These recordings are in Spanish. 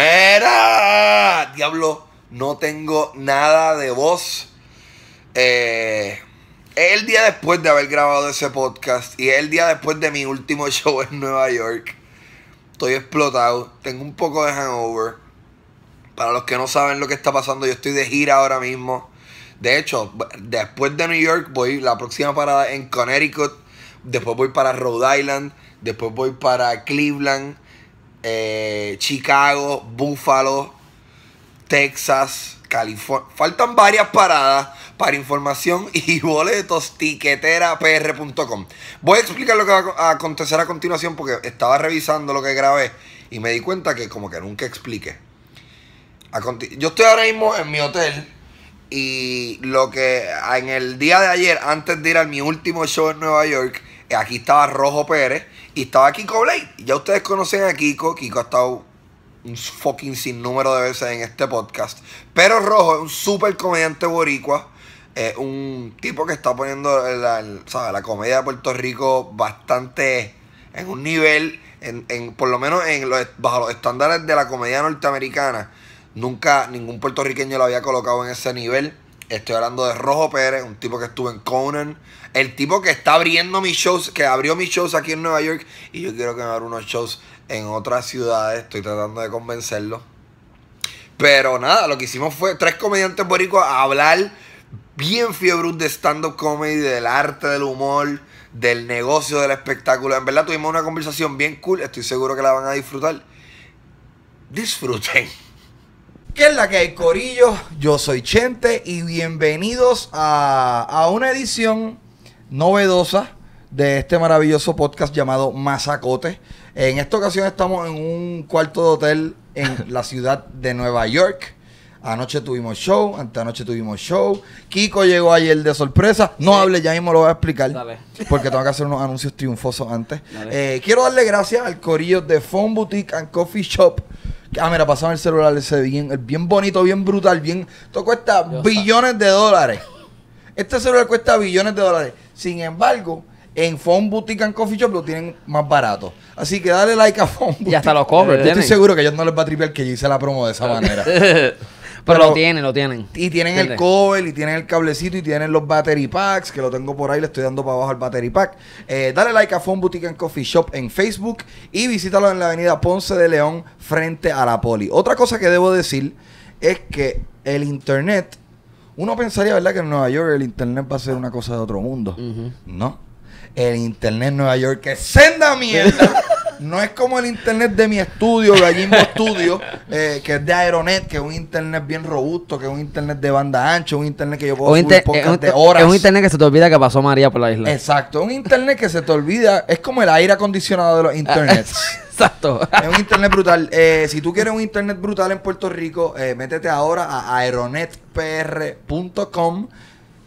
Mira, diablo, no tengo nada de voz. Eh, el día después de haber grabado ese podcast y el día después de mi último show en Nueva York. Estoy explotado, tengo un poco de hangover. Para los que no saben lo que está pasando, yo estoy de gira ahora mismo. De hecho, después de New York voy la próxima parada en Connecticut, después voy para Rhode Island, después voy para Cleveland, eh, Chicago, Buffalo, Texas, California. Faltan varias paradas para información y boletos tiqueterapr.com. Voy a explicar lo que va a acontecer a continuación porque estaba revisando lo que grabé y me di cuenta que como que nunca expliqué. Yo estoy ahora mismo en mi hotel y lo que en el día de ayer, antes de ir a mi último show en Nueva York, aquí estaba Rojo Pérez y estaba Kiko Blade. ya ustedes conocen a Kiko. Kiko ha estado un fucking número de veces en este podcast. Pero Rojo es un súper comediante boricua. es un tipo que está poniendo la, comedia de Puerto Rico bastante en un nivel, en, por lo menos en los, bajo los estándares de la comedia norteamericana. Nunca ningún puertorriqueño lo había colocado en ese nivel. Estoy hablando de Rojo Pérez, un tipo que estuvo en Conan, el tipo que está abriendo mis shows, que abrió mis shows aquí en Nueva York y yo quiero que me abra unos shows en otras ciudades. Estoy tratando de convencerlo. Pero nada, lo que hicimos fue tres comediantes boricuas a hablar bien fiebre de stand-up comedy, del arte, del humor, del negocio, del espectáculo. En verdad tuvimos una conversación bien cool. Estoy seguro que la van a disfrutar. Disfruten. ¿Qué es la que hay, Corillo? Yo soy Chente y bienvenidos a, a una edición novedosa de este maravilloso podcast llamado Mazacote. En esta ocasión estamos en un cuarto de hotel en la ciudad de Nueva York. Anoche tuvimos show, anteanoche tuvimos show. Kiko llegó ayer de sorpresa. No hable, ya mismo lo voy a explicar. Porque tengo que hacer unos anuncios triunfosos antes. Eh, quiero darle gracias al corillo de Phone Boutique and Coffee Shop. Ah, mira, pasaron el celular ese bien, bien bonito, bien brutal, bien. Tocó cuesta billones de dólares. Este celular cuesta billones de dólares. Sin embargo, en Phone Boutique and Coffee Shop lo tienen más barato. Así que dale like a Phone Boutique. Y hasta los cobres. estoy seguro que ellos no les va a tripear que yo hice la promo de esa ah. manera. Pero, lo tienen, lo tienen. Y tienen el cover, y tienen el cablecito, y tienen los battery packs, que lo tengo por ahí, le estoy dando para abajo el battery pack. Eh, dale like a Phone Boutique and Coffee Shop en Facebook y visítalo en la avenida Ponce de León frente a la Poli. Otra cosa que debo decir es que el internet uno pensaría, ¿verdad?, que en Nueva York el internet va a ser una cosa de otro mundo. No. El internet en Nueva York es senda mierda. no es como el internet de mi estudio, allí mismo estudio, eh, que es de Aeronet, que es un internet bien robusto, que es un internet de banda ancha, un internet que yo puedo un subir horas. Es un internet que se te olvida que pasó María por la isla. Exacto, un internet que se te olvida, es como el aire acondicionado de los ah, internets. Ah, Exacto. Es un internet brutal. Eh, si tú quieres un internet brutal en Puerto Rico, eh, métete ahora a aeronetpr.com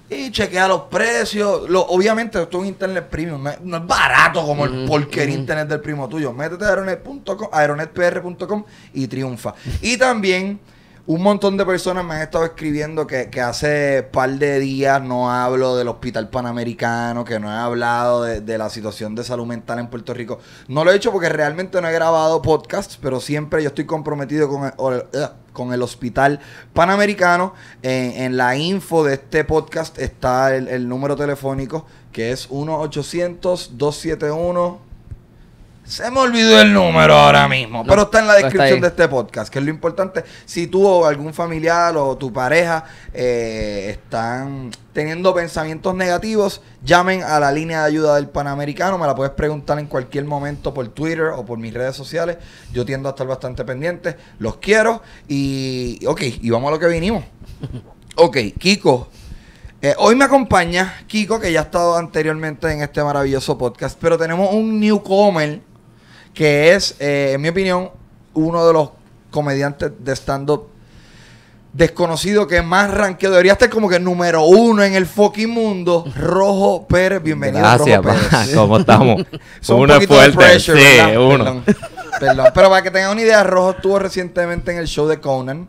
y chequea los precios. Lo, obviamente, esto es un internet premium. No es, barato como el porquer internet del primo tuyo. Métete a aeronet.com, aeronetpr.com y triunfa. y también un montón de personas me han estado escribiendo que, que hace par de días no hablo del Hospital Panamericano, que no he hablado de, la situación de salud mental en Puerto Rico. No lo he hecho porque realmente no he grabado podcasts, pero siempre yo estoy comprometido con el, eh, con el Hospital Panamericano. En, la info de este podcast está el, número telefónico, que es 1-800-271. Se me olvidó el número ahora mismo, pero está en la descripción de este podcast, que es lo importante. Si tú o algún familiar o tu pareja eh, están teniendo pensamientos negativos, llamen a la línea de ayuda del Panamericano. Me la puedes preguntar en cualquier momento por Twitter o por mis redes sociales. Yo tiendo a estar bastante pendiente. Los quiero y, ok, y vamos a lo que vinimos. Ok, Kiko, eh, hoy me acompaña Kiko, que ya ha estado anteriormente en este maravilloso podcast, pero tenemos un newcomer que es, eh, en mi opinión, uno de los comediantes de stand-up desconocido que más ranqueo. Debería estar como que número uno en el fucking mundo. Rojo Pérez, bienvenido. Gracias, Rojo Pérez. ¿Cómo estamos? uno sí, uno. Perdón, Pero para que tengan una idea, Rojo estuvo recientemente en el show de Conan,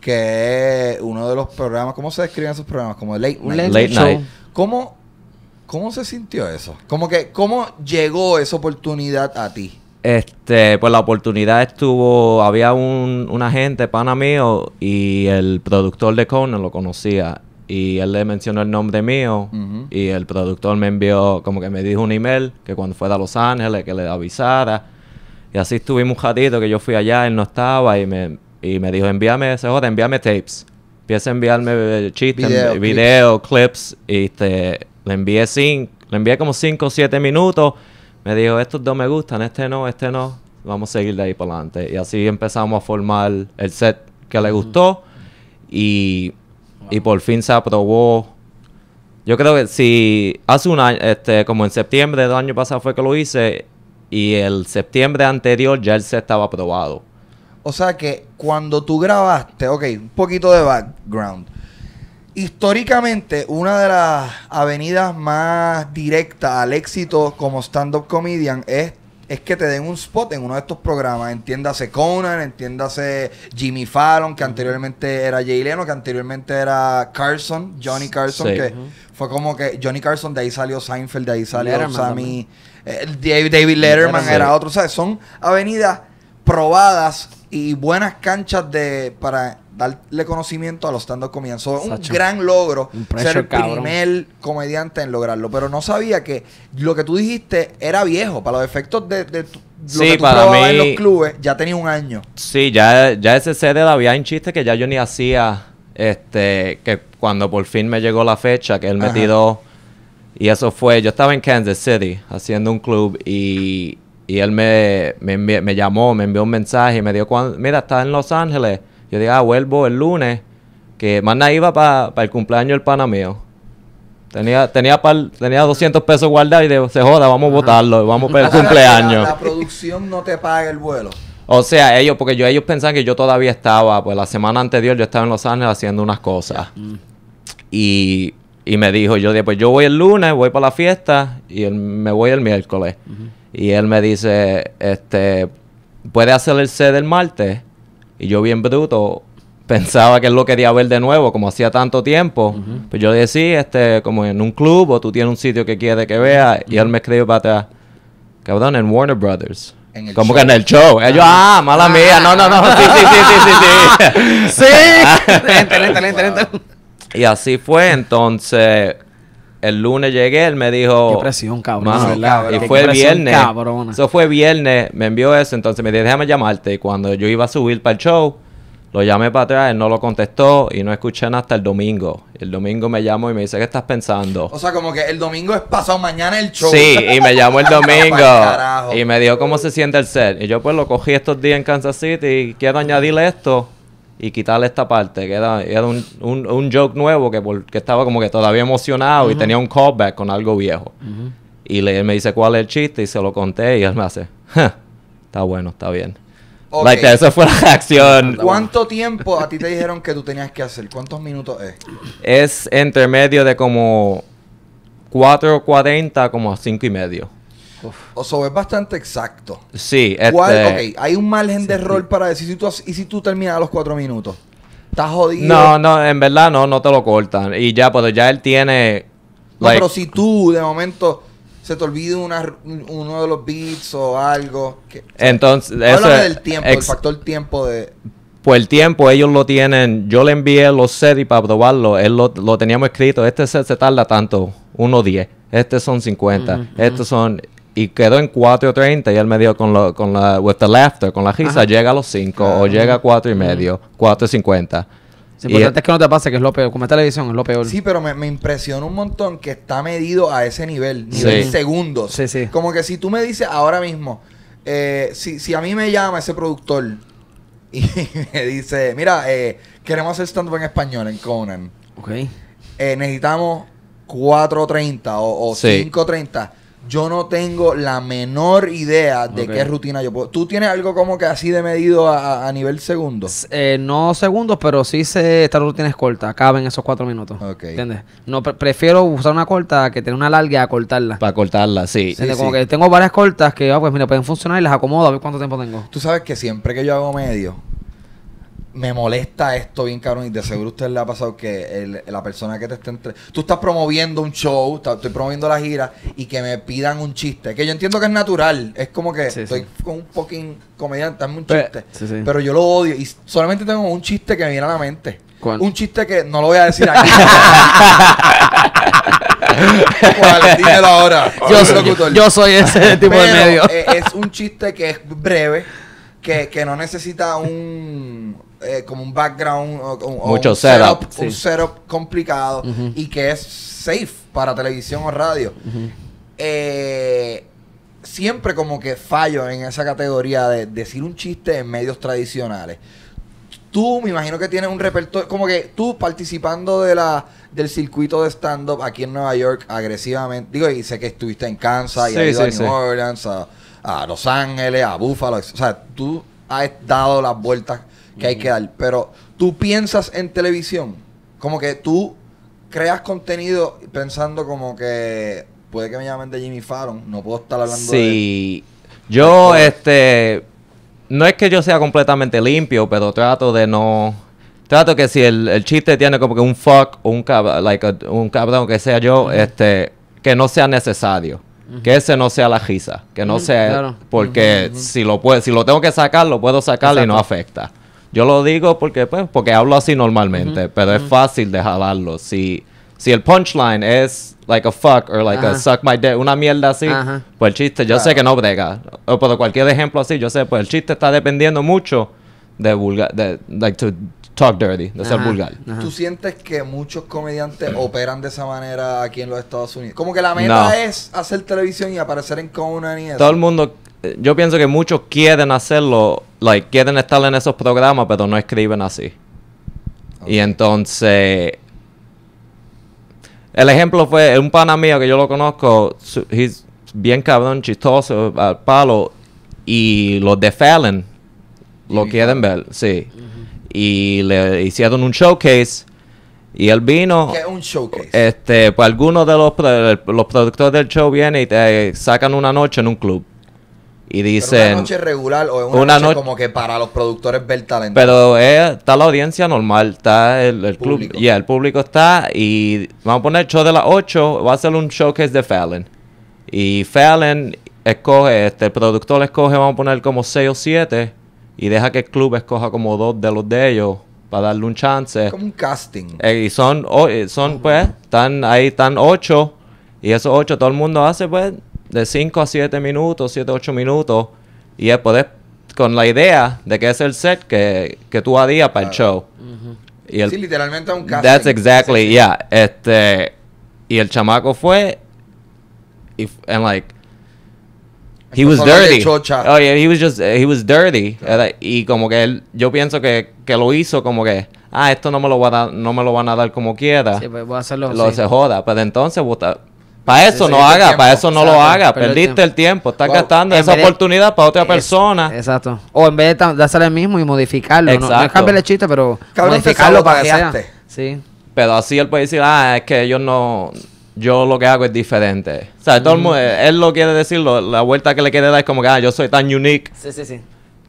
que es uno de los programas. ¿Cómo se describen esos programas? Como Late Night. Late, show. ¿Cómo, se sintió eso? Como que, ¿cómo llegó esa oportunidad a ti? Este, pues la oportunidad estuvo, había un, un agente, pana mío, y el productor de Conan lo conocía. Y él le mencionó el nombre mío y el productor me envió, como que me dijo un email que cuando fuera a Los Ángeles que le avisara. Y así estuvimos un que yo fui allá, él no estaba y me, y me dijo, envíame ese joder, envíame tapes. Empieza a enviarme eh, eh, chistes, videos, clips. y le envié cinco, le envié como cinco o 7 minutos me dijo, estos dos me gustan, este no, este no, vamos a seguir de ahí para adelante. Y así empezamos a formar el set que le gustó y, por fin se aprobó. Yo creo que si hace un año, este, como en septiembre del año pasado fue que lo hice y el septiembre anterior ya el set estaba aprobado. O sea que cuando tú grabaste, ok, un poquito de background Históricamente, una de las avenidas más directas al éxito como stand-up comedian es es que te den un spot en uno de estos programas. Entiéndase Conan, entiéndase Jimmy Fallon, que anteriormente era Jay Leno, que anteriormente era Carson, Johnny Carson, que fue como que Johnny Carson, de ahí salió Seinfeld, de ahí salió Sammy, eh, David, Letterman, Letterman era otro. O sea, son avenidas probadas y buenas canchas de para darle conocimiento a los stand-up un gran logro ser el primer comediante en lograrlo. Pero no sabía que lo que tú dijiste era viejo. Para los efectos de, lo que tú para en los clubes, ya tenía un año. Sí, ya, ya ese CD había un chiste que ya yo ni hacía. Este, que cuando por fin me llegó la fecha, que él me tiró. Y eso fue, yo estaba en Kansas City haciendo un club y y él me, llamó, me envió un mensaje y me dijo, mira, está en Los Ángeles. Yo dije, ah, vuelvo el lunes, que más iba para el cumpleaños del pana mío. Tenía, tenía, tenía 200 pesos guardados y de, se joda, vamos a votarlo, vamos para el cumpleaños. La, producción no te paga el vuelo. O sea, ellos, porque yo, ellos pensaban que yo todavía estaba, pues la semana anterior yo estaba en Los Ángeles haciendo unas cosas. Y y me dijo, yo después pues yo voy el lunes, voy para la fiesta y él, me voy el miércoles. Y él me dice, este, ¿puede hacer el C el martes? Y yo bien bruto, pensaba que es lo que quería ver de nuevo, como hacía tanto tiempo. Pues yo decía, este, como en un club o tú tienes un sitio que quieres que vea. Y él me escribió para atrás, cabrón, en Warner Brothers. Como que en el show. yo, ah, mala mía, no, no, no, sí, sí, sí, sí, sí. sí, lenta, lenta, lenta, y así fue, entonces el lunes llegué, él me dijo... Qué presión, cabrón. Y fue el viernes. Eso fue viernes, me envió eso, entonces me dijo, déjame llamarte. Y cuando yo iba a subir para el show, lo llamé para atrás, él no lo contestó y no escuché nada hasta el domingo. El domingo me llamó y me dice, ¿qué estás pensando? O sea, como que el domingo es pasado mañana el show. Sí, y me llamó el domingo. y me dijo, ¿cómo se siente el set? Y yo pues lo cogí estos días en Kansas City y quiero añadirle esto y quitarle esta parte, que era, un, un, un, joke nuevo que, estaba como que todavía emocionado y tenía un callback con algo viejo. Y él me dice cuál es el chiste y se lo conté y él me hace, está bueno, está bien. Like, esa fue la reacción. ¿Cuánto tiempo a ti te dijeron que tú tenías que hacer? ¿Cuántos minutos es? Es entre medio de como 4.40 como a cinco y medio. O es bastante exacto. Sí, este, okay, hay un margen de error para decir si tú, y si tú terminas a los cuatro minutos. Estás jodido. No, no, en verdad no, no te lo cortan. Y ya, pues ya él tiene. No, pero si tú de momento se te olvida uno de los beats o algo. Que, Entonces, es, del tiempo, el factor tiempo de. Pues el tiempo ellos lo tienen, yo le envié los sets para probarlo, él lo, teníamos escrito, este se tarda tanto, diez. este son 50, estos son y quedó en 4.30 y él me dio con, lo, con la with the laughter, con la risa, llega a los 5 o llega a 4 y medio, 4.50. Lo y importante es que no te pase que es lo peor, como televisión es lo peor. Sí, pero me, me impresiona un montón que está medido a ese nivel, nivel de segundos. Sí, sí. Como que si tú me dices ahora mismo, eh, si, a mí me llama ese productor y me dice, mira, eh, queremos hacer stand-up en español en Conan. Ok. Eh, necesitamos 4.30 o, o 5.30 yo no tengo la menor idea de qué rutina yo puedo. ¿Tú tienes algo como que así de medido a, nivel segundo? Eh, no segundos, pero sí sé esta rutina es corta. Caben esos cuatro minutos. No, prefiero usar una corta que tener una larga a cortarla. Para cortarla, sí. como que tengo varias cortas que, ah, pues mira, pueden funcionar y las acomodo a ver cuánto tiempo tengo. Tú sabes que siempre que yo hago medio me molesta esto bien cabrón y de seguro a usted le ha pasado que la persona que te está entre... Tú estás promoviendo un show, estoy promoviendo la gira y que me pidan un chiste, que yo entiendo que es natural, es como que estoy con un poquín comediante, dame un chiste, pero, yo lo odio y solamente tengo un chiste que me viene a la mente. ¿Cuál? Un chiste que no lo voy a decir aquí. ¿Cuál? ahora. Yo soy, soy, ese tipo de medio. Eh, es un chiste que es breve, que, que no necesita un eh, como un background o, un setup, complicado y que es safe para televisión o radio. Eh, siempre como que fallo en esa categoría de decir un chiste en medios tradicionales. Tú me imagino que tienes un repertorio, como que tú participando de la del circuito de stand-up aquí en Nueva York agresivamente, digo, y sé que estuviste en Kansas y New Orleans, a Los Ángeles, a Buffalo, o sea, tú has dado las vueltas que hay que dar. Pero tú piensas en televisión, como que tú creas contenido pensando como que puede que me llamen de Jimmy Fallon, no puedo estar hablando de... Sí, yo este... No es que yo sea completamente limpio, pero trato de no... Trato que si el, chiste tiene como que un fuck un, like cabrón que sea yo, este, que no sea necesario. Que ese no sea la risa. Que no sea... Porque si, lo puedo si lo tengo que sacar, lo puedo sacar y no afecta. Yo lo digo porque, pues, porque hablo así normalmente, pero es fácil de Si, si el punchline es like a fuck or like a suck my dick, una mierda así, pues el chiste, yo sé que no brega. O por cualquier ejemplo así, yo sé, pues el chiste está dependiendo mucho de de, talk dirty, de ser vulgar. ¿Tú sientes que muchos comediantes operan de esa manera aquí en los Estados Unidos? Como que la meta es hacer televisión y aparecer en Conan y eso. Todo el mundo, eh, yo pienso que muchos quieren hacerlo, like, quieren estar en esos programas, pero no escriben así. Y entonces... El ejemplo fue un pana mío que yo lo conozco, He's bien cabrón, chistoso, al palo, y los de Fallon lo quieren ver, sí y le hicieron un showcase y él vino. ¿Qué un showcase? Este, pues algunos de los, los productores del show viene y te sacan una noche en un club. Y dicen. una noche regular o una, una noche, como que para los productores ver talento. Pero está la audiencia normal, está el, club. y el público está. Y vamos a poner el show de las 8, va a ser un showcase de Fallon. Y Fallon escoge, este, el productor escoge, vamos a poner como 6 o 7 y deja que el club escoja como dos de los de ellos para darle un chance. Como un casting. Eh, y son, eh, son pues, están ahí están ocho y esos ocho todo el mundo hace pues de cinco a siete minutos, siete, ocho minutos y es poder, pues, con la idea de que es el set que, que tú harías para el show. y sí, literalmente un casting. That's exactly, yeah. Este, y el chamaco fue y, like, He was dirty. Oh, yeah, he was just, eh, he was dirty. Eh, y como que él, yo pienso que, lo hizo como que, ah, esto no me lo, va a dar, no me lo van a dar como quiera. Sí, pues voy a hacerlo. Lo se joda. Pero pues entonces, para eso no haga, para eso no lo haga. Perdiste el tiempo, estás gastando esa oportunidad para otra persona. Exacto. O en vez de hacer el mismo y modificarlo. Exacto. No, no cambiar el chiste, pero modificarlo para que sea. Sí. Pero así él puede decir, ah, es que ellos no yo lo que hago es diferente. O sea, todo mm. él lo quiere decir, la vuelta que le quiere dar es como que, ah, yo soy tan unique.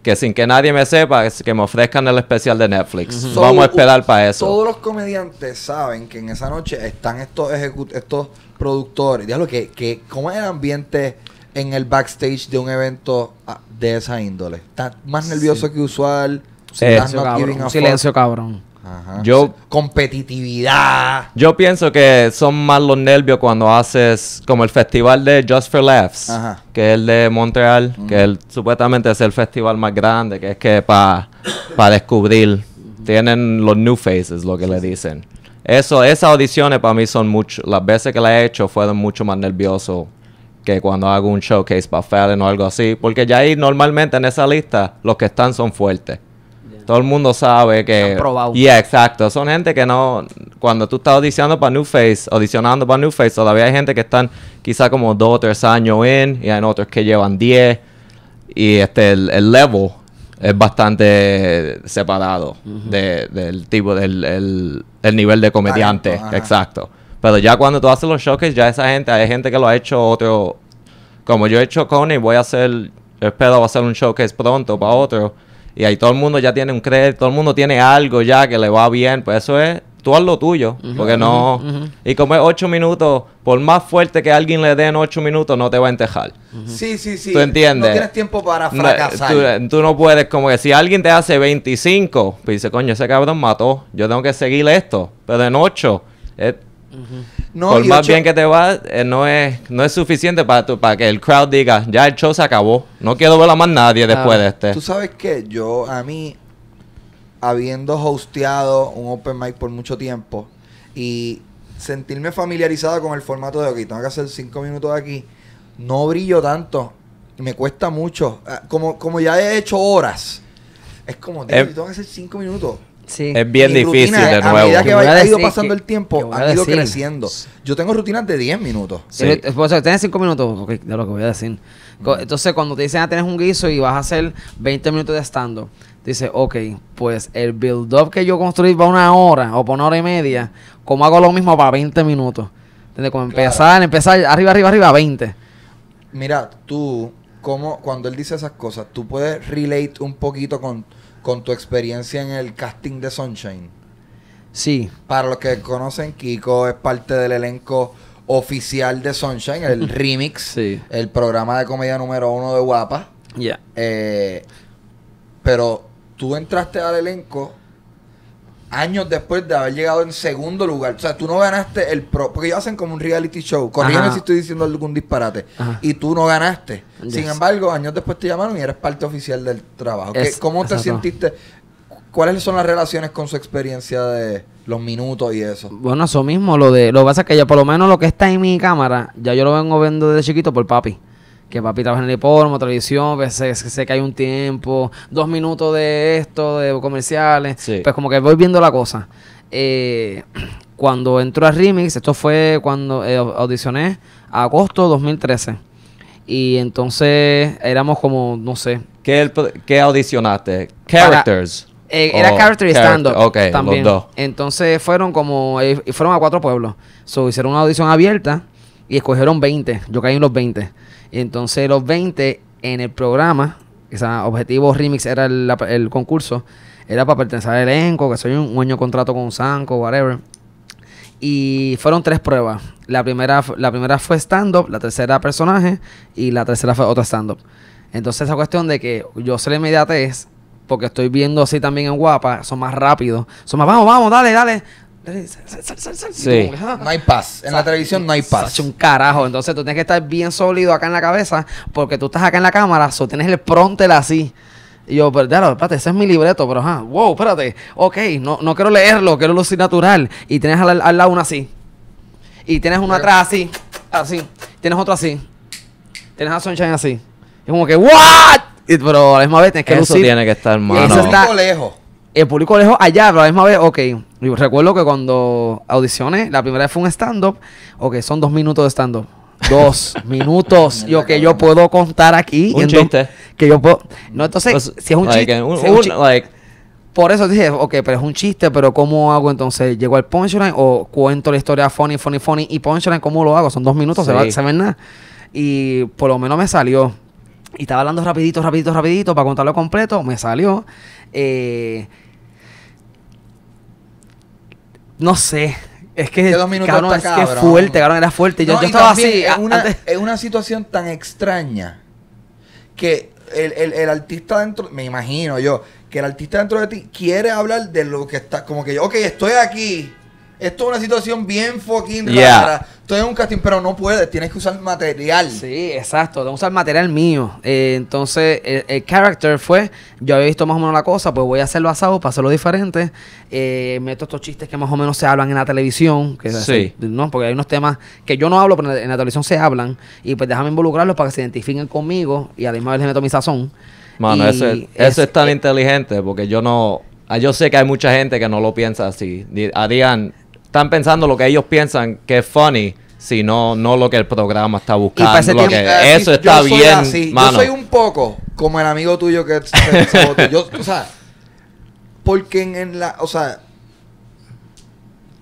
Que sin que nadie me sepa, que me ofrezcan el especial de Netflix. Vamos a esperar para eso. Todos los comediantes saben que en esa noche están estos estos productores. Dígalo que, que, ¿cómo es el ambiente en el backstage de un evento ah, de esa índole? ¿Estás más nervioso que usual? silencio, cabrón. silencio cabrón. Yo, competitividad. Yo pienso que son más los nervios cuando haces como el festival de Just for Laughs, que es el de Montreal, que supuestamente es el festival más grande, que es que para descubrir. Tienen los new faces, lo que le dicen. Eso, esas audiciones para mí son mucho, las veces que la he hecho fueron mucho más nervioso que cuando hago un showcase para Fallon o algo así, porque ya ahí normalmente en esa lista los que están son fuertes todo el mundo sabe que... y exacto. Son gente que no... Cuando tú estás audicionando para New Face, audicionando para New Face, todavía hay gente que están quizá como dos o tres años en y hay otros que llevan diez. Y este, el, level es bastante separado del tipo, del nivel de comediante. exacto. Pero ya cuando tú haces los showcases, ya esa gente, hay gente que lo ha hecho otro... Como yo he hecho con y voy a hacer... Espero hacer un showcase pronto para otro y ahí todo el mundo ya tiene un crédito, todo el mundo tiene algo ya que le va bien, pues eso es, tú haz lo tuyo, porque no, y como es ocho minutos, por más fuerte que alguien le dé en ocho minutos, no te va a entejar. Sí, sí, sí. ¿Tú entiendes? No tienes tiempo para eh, fracasar. Eh, tú, no puedes, como que si alguien te hace 25, pues dice, coño, ese cabrón mató, yo tengo que seguir esto, pero en ocho, es... No, Por más bien que te va, eh, no, es, no es suficiente para, para que el crowd diga, ya el show se acabó, no quiero ver a más nadie después de este. Tú sabes que yo, a mí, habiendo hosteado un open mic por mucho tiempo y sentirme familiarizado con el formato de, ok, tengo que hacer cinco minutos aquí, no brillo tanto, me cuesta mucho. Ah, como, como ya he hecho horas, es como, eh, tengo que hacer cinco minutos. Es bien difícil de nuevo. A medida que ha ido pasando el tiempo, ha ido creciendo. Yo tengo rutinas de 10 minutos. Eh, tienes 5 minutos de lo que voy a decir. Mm. Entonces, cuando te dicen, ah, tienes un guiso y vas a hacer 20 minutos de estando dices, ok, pues el build-up que yo construí para una hora o por una hora y media, ¿cómo hago lo mismo para 20 minutos? ¿Entiendes? Como empezar, empezar arriba, arriba, arriba, 20. Mira, tú, como cuando él dice esas cosas, tú puedes relate un poquito con con tu experiencia en el casting de Sunshine. Sí. Para los que conocen, Kiko es parte del elenco oficial de Sunshine, el remix, el programa de comedia número uno de Guapa. Ya. Eh, pero tú entraste al elenco años después de haber llegado en segundo lugar. O sea, tú no ganaste el pro. Porque ellos hacen como un reality show. Corrígeme si estoy diciendo algún disparate. Y tú no ganaste. Sin embargo, años después te llamaron y eres parte oficial del trabajo. ¿Cómo te sentiste? ¿Cuáles son las relaciones con su experiencia de los minutos y eso? Bueno, eso mismo, lo de, lo que pasa es que ya por lo menos lo que está en mi cámara, ya yo lo vengo viendo desde chiquito por papi que papi trabaja en el hipódromo, televisión, pues sé, que hay un tiempo, dos minutos de esto, de comerciales, pues como que voy viendo la cosa. Eh, cuando entró a Remix, esto fue cuando eh, audicioné, agosto agosto 2013. Y entonces éramos como, no sé. ¿Qué, qué audicionaste? Characters. Eh, era oh, character stand también. Entonces fueron como, fueron a cuatro pueblos. So, hicieron una audición abierta y escogieron 20. Yo caí en los 20. Y entonces los 20 en el programa, sea, objetivo remix era el, concurso, era para pertenecer al elenco, que soy un, dueño contrato con Sanco, whatever. Y fueron tres pruebas. La primera, la primera fue stand-up, la tercera personaje y la tercera fue otra stand-up. Entonces esa cuestión de que yo soy la inmediatez, porque estoy viendo así también en guapa, son más rápidos, son más, vamos, vamos, dale, dale, Ah. no hay paz. En la televisión no hay paz. un carajo. Entonces tú tienes que estar bien sólido acá en la cabeza porque tú estás acá en la cámara, so, tienes el prontel así. Y yo, pero espérate, ese es mi libreto, pero ajá, wow, espérate, ok, no, no quiero leerlo, quiero lucir natural. Y tienes al, al lado una así. Y tienes uno atrás así, así. Tienes otro así. Tienes a Sunshine así. Es como que, ¿what? pero a la misma vez tienes que eso tiene que estar mal. lejos el público lejos allá, pero a la misma vez, ok. recuerdo que cuando audicioné, la primera vez fue un stand-up, ok, son dos minutos de stand-up. Dos minutos. yo que yo puedo contar aquí. Un chiste. Que yo puedo. No, entonces, pues, si es un chiste. Por eso dije, ok, pero es un chiste, pero ¿cómo hago entonces? ¿Llego al punchline o cuento la historia funny, funny, funny? Y punchline, ¿cómo lo hago? Son dos minutos, se va a nada. Y por lo menos me salió. Y estaba hablando rapidito, rapidito, rapidito para contarlo completo. Me salió. Eh, no sé. Es que, cabrón, es fuerte, cabrón, era fuerte. Yo, estaba así. Es una, situación tan extraña que el, el, artista dentro, me imagino yo, que el artista dentro de ti quiere hablar de lo que está, como que yo, ok, estoy aquí, esto es una situación bien fucking rara. Esto es un casting, pero no puedes. Tienes que usar material. Sí, exacto. Tengo que usar material mío. Eh, entonces, el, character fue, yo había visto más o menos la cosa, pues voy a hacerlo asado para hacerlo diferente. Eh, meto estos chistes que más o menos se hablan en la televisión. Que sí. ¿no? Porque hay unos temas que yo no hablo, pero en la televisión se hablan. Y pues déjame involucrarlos para que se identifiquen conmigo y además les meto mi sazón. Mano, eso es, tan eh, inteligente porque yo no... Ah, yo sé que hay mucha gente que no lo piensa así. Adrián, están pensando lo que ellos piensan que es funny sino no lo que el programa está buscando. Ah, eso está bien. Yo soy un poco como el amigo tuyo que o sea, porque en, la, o sea,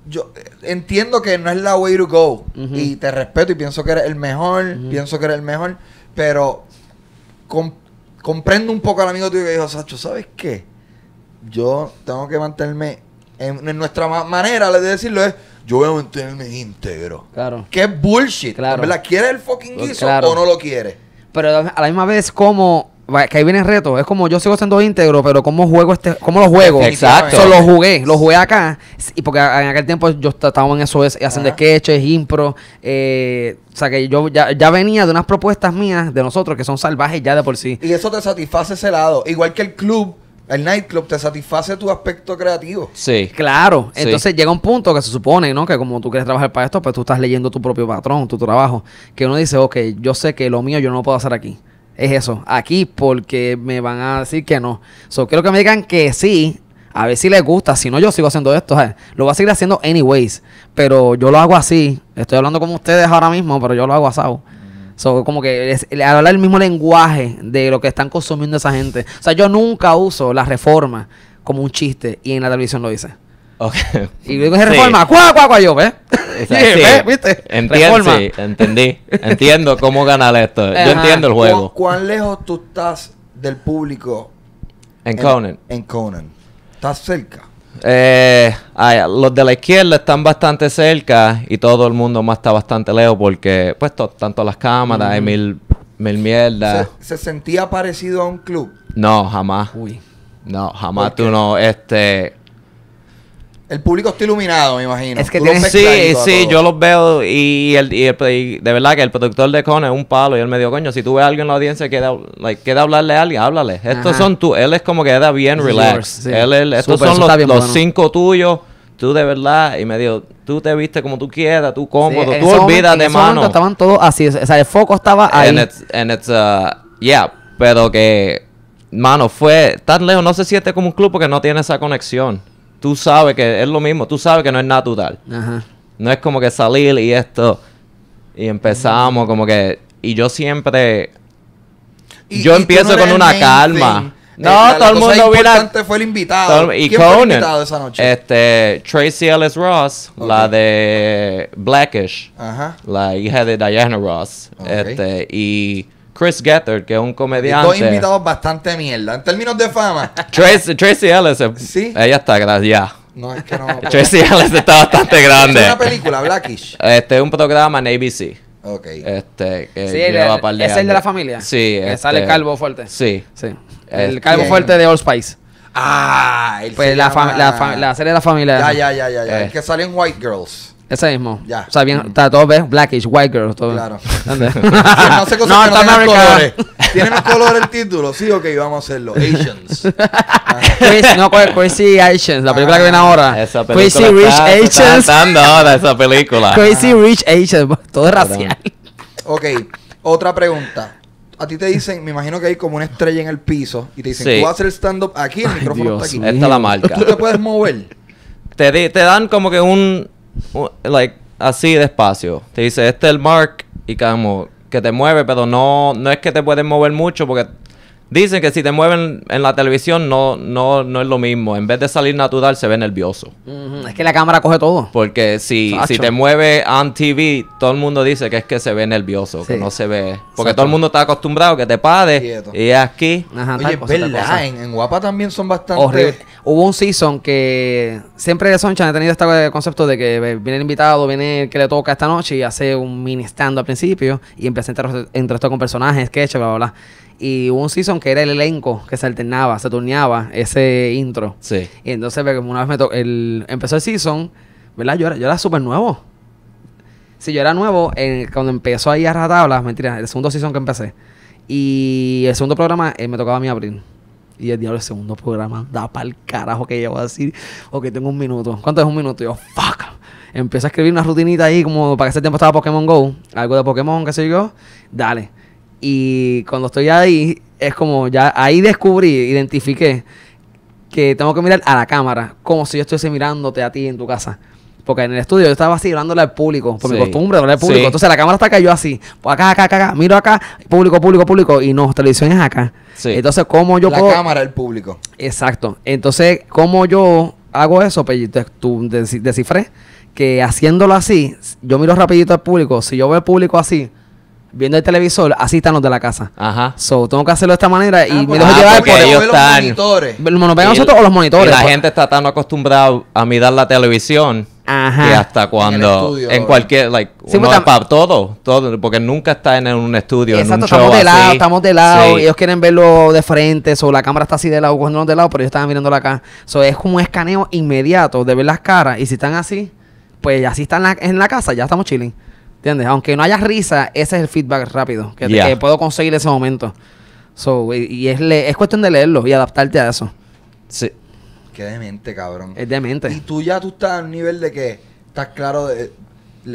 yo eh, entiendo que no es la way to go y te respeto y pienso que eres el mejor, pienso que eres el mejor, pero comprendo un poco al amigo tuyo que dijo, "Sacho, ¿sabes qué? Yo tengo que mantenerme en, nuestra manera de decirlo es yo voy a mantenerme íntegro. Claro. Que bullshit. Claro. ¿Verdad? ¿Quiere el fucking pues guiso o no lo quiere? Pero a la misma vez, como. Que ahí viene el reto. Es como yo sigo siendo íntegro, pero ¿cómo juego este? ¿Cómo lo juego? Exacto. lo jugué, lo jugué acá. Y porque en aquel tiempo yo estaba en eso, haciendo sketches, impro. Eh, o sea que yo ya, ya, venía de unas propuestas mías, de nosotros, que son salvajes ya de por sí. Y eso te satisface ese lado. Igual que el club el nightclub te satisface tu aspecto creativo. Sí. Claro. Entonces llega un punto que se supone, ¿no? Que como tú quieres trabajar para esto, pues tú estás leyendo tu propio patrón, tu trabajo. Que uno dice, ok, yo sé que lo mío yo no puedo hacer aquí. Es eso. Aquí porque me van a decir que no. So, quiero que me digan que sí. A ver si les gusta. Si no, yo sigo haciendo esto. Lo voy a seguir haciendo anyways. Pero yo lo hago así. Estoy hablando con ustedes ahora mismo, pero yo lo hago asado. So, como que es, hablar el mismo lenguaje de lo que están consumiendo esa gente. O sea, yo nunca uso la reforma como un chiste y en la televisión lo hice. Okay. Y luego es reforma, cuá, cuá, cuá, yo, ¿ves? ¿Viste? Entiendo, entendí. Entiendo cómo ganar esto. Yo entiendo el juego. ¿Cuán, lejos tú estás del público? en Conan. En Conan. ¿Estás cerca? Eh, los de la izquierda están bastante cerca y todo el mundo más está bastante lejos porque, pues, tanto las cámaras, Y mil, mil mierdas. ¿Se, ¿Se, sentía parecido a un club? No, jamás. Uy. No, jamás tú no, este... El público está iluminado, me imagino. Es que sí, sí, yo los veo y, el, y, de verdad que el productor de cone es un palo y él me dijo, coño, si tú ves a alguien en la audiencia que queda hablarle a alguien, háblale. Estos son tú, él es como que da bien relax. Él, estos son los, cinco tuyos. Tú de verdad, y me dijo, tú te viste como tú quieras, tú cómodo, Tú olvidas de mano. estaban todos así, o sea, el foco estaba ahí. And it's, uh, yeah, pero que, mano, fue tan lejos, no sé si como un club porque no tiene esa conexión tú sabes que es lo mismo, tú sabes que no es natural. Ajá. No es como que salir y esto. Y empezamos como que... Y yo siempre... yo empiezo con una calma. Eh, no, todo el mundo fue el invitado. y ¿Quién el invitado esa noche? Este, Tracy Ellis Ross, la de Blackish. Ajá. La hija de Diana Ross. Este, y Chris Gethard, que es un comediante. Dos invitados bastante mierda. En términos de fama. Tracy, Tracy Ellis. Eh, sí. Ella está gracias. No, es que no. Tracy Ellis está bastante grande. Es una película, Blackish. Este es un programa en ABC. Ok. Este, sí, es el de la familia. Sí. Que sale este, calvo fuerte. Sí. Sí. El este, calvo fuerte de All Spice. Ah, el pues la, la, la, serie de la familia. Ya, ya, ya, ya. El eh. que sale en White Girls. Ese mismo. Ya. O sea, bien, mm. está todo ves, blackish, white girl, todo. Claro. no sé cosas no, que colores. ¿Tiene más color el título? Sí, ok, vamos a hacerlo. Asians. no, Crazy Asians, la película que viene ahora. Ah, Crazy Rich Asians. Está ahora esa película. Crazy Rich Asians, todo es racial. Ok, otra pregunta. A ti te dicen, me imagino que hay como una estrella en el piso y te dicen, tú vas a hacer stand-up aquí, el micrófono está aquí. Esta es la marca. ¿Tú te puedes mover? Te, te dan como que un, like, así despacio. Te dice, este es el mark y como que te mueve, pero no, no es que te puedes mover mucho porque Dicen que si te mueven en la televisión no, no, no es lo mismo. En vez de salir natural, se ve nervioso. es que la cámara coge todo. Porque si, si te mueve on TV, todo el mundo dice que es que se ve nervioso, que no se ve. Porque todo el mundo está acostumbrado que te pade y aquí. Ajá, verdad, en, Guapa también son bastante. Hubo un season que siempre de Sonchan ha tenido este concepto de que viene el invitado, viene el que le toca esta noche y hace un mini stand al principio y empieza a entrar con personajes, sketch, bla, bla, bla y hubo un season que era el elenco que se alternaba, se turneaba ese intro. Sí. Y entonces, una vez me tocó, el, empezó el season, ¿verdad? Yo era, yo era súper nuevo. Si yo era nuevo, cuando empezó ahí a Tablas. mentira, el segundo season que empecé. Y el segundo programa eh, me tocaba a mí abrir. Y el diablo, el segundo programa, da para el carajo que yo voy a decir, o que tengo un minuto. ¿Cuánto es un minuto? yo, fuck. Empiezo a escribir una rutinita ahí, como para que ese tiempo estaba Pokémon Go, algo de Pokémon, qué sé yo. Dale. Y cuando estoy ahí, es como ya ahí descubrí, identifiqué que tengo que mirar a la cámara, como si yo estuviese mirándote a ti en tu casa. Porque en el estudio yo estaba así hablándole al público, por mi costumbre hablar al público. Entonces la cámara está acá, yo así, pues acá, acá, acá, miro acá, público, público, público, y no, televisión es acá. Entonces, ¿cómo yo la puedo...? La cámara, el público. Exacto. Entonces, ¿cómo yo hago eso? Pues tú descifré que haciéndolo así, yo miro rapidito al público. Si yo veo al público así, viendo el televisor, así están los de la casa. Ajá. So, tengo que hacerlo de esta manera y ah, me pues, dejo a ah, llevar por ellos están, los monitores. los monitores. la pues, gente está tan acostumbrada a mirar la televisión. Ajá. Y hasta cuando. En, cualquier. Like, sí, pues, para todo. Todo. Porque nunca está en un estudio. en un estamos de lado, estamos de lado. Ellos quieren verlo de frente. So, la cámara está así de lado, no de lado, pero ellos mirando la acá. So, es como un escaneo inmediato de ver las caras. Y si están así, pues así están en la, en la casa, ya estamos chilling. ¿Entiendes? Aunque no haya risa, ese es el feedback rápido que, puedo conseguir ese momento. So, y, es, cuestión de leerlo y adaptarte a eso. Sí. Qué demente, cabrón. Es demente. Y tú ya tú estás a un nivel de que estás claro de,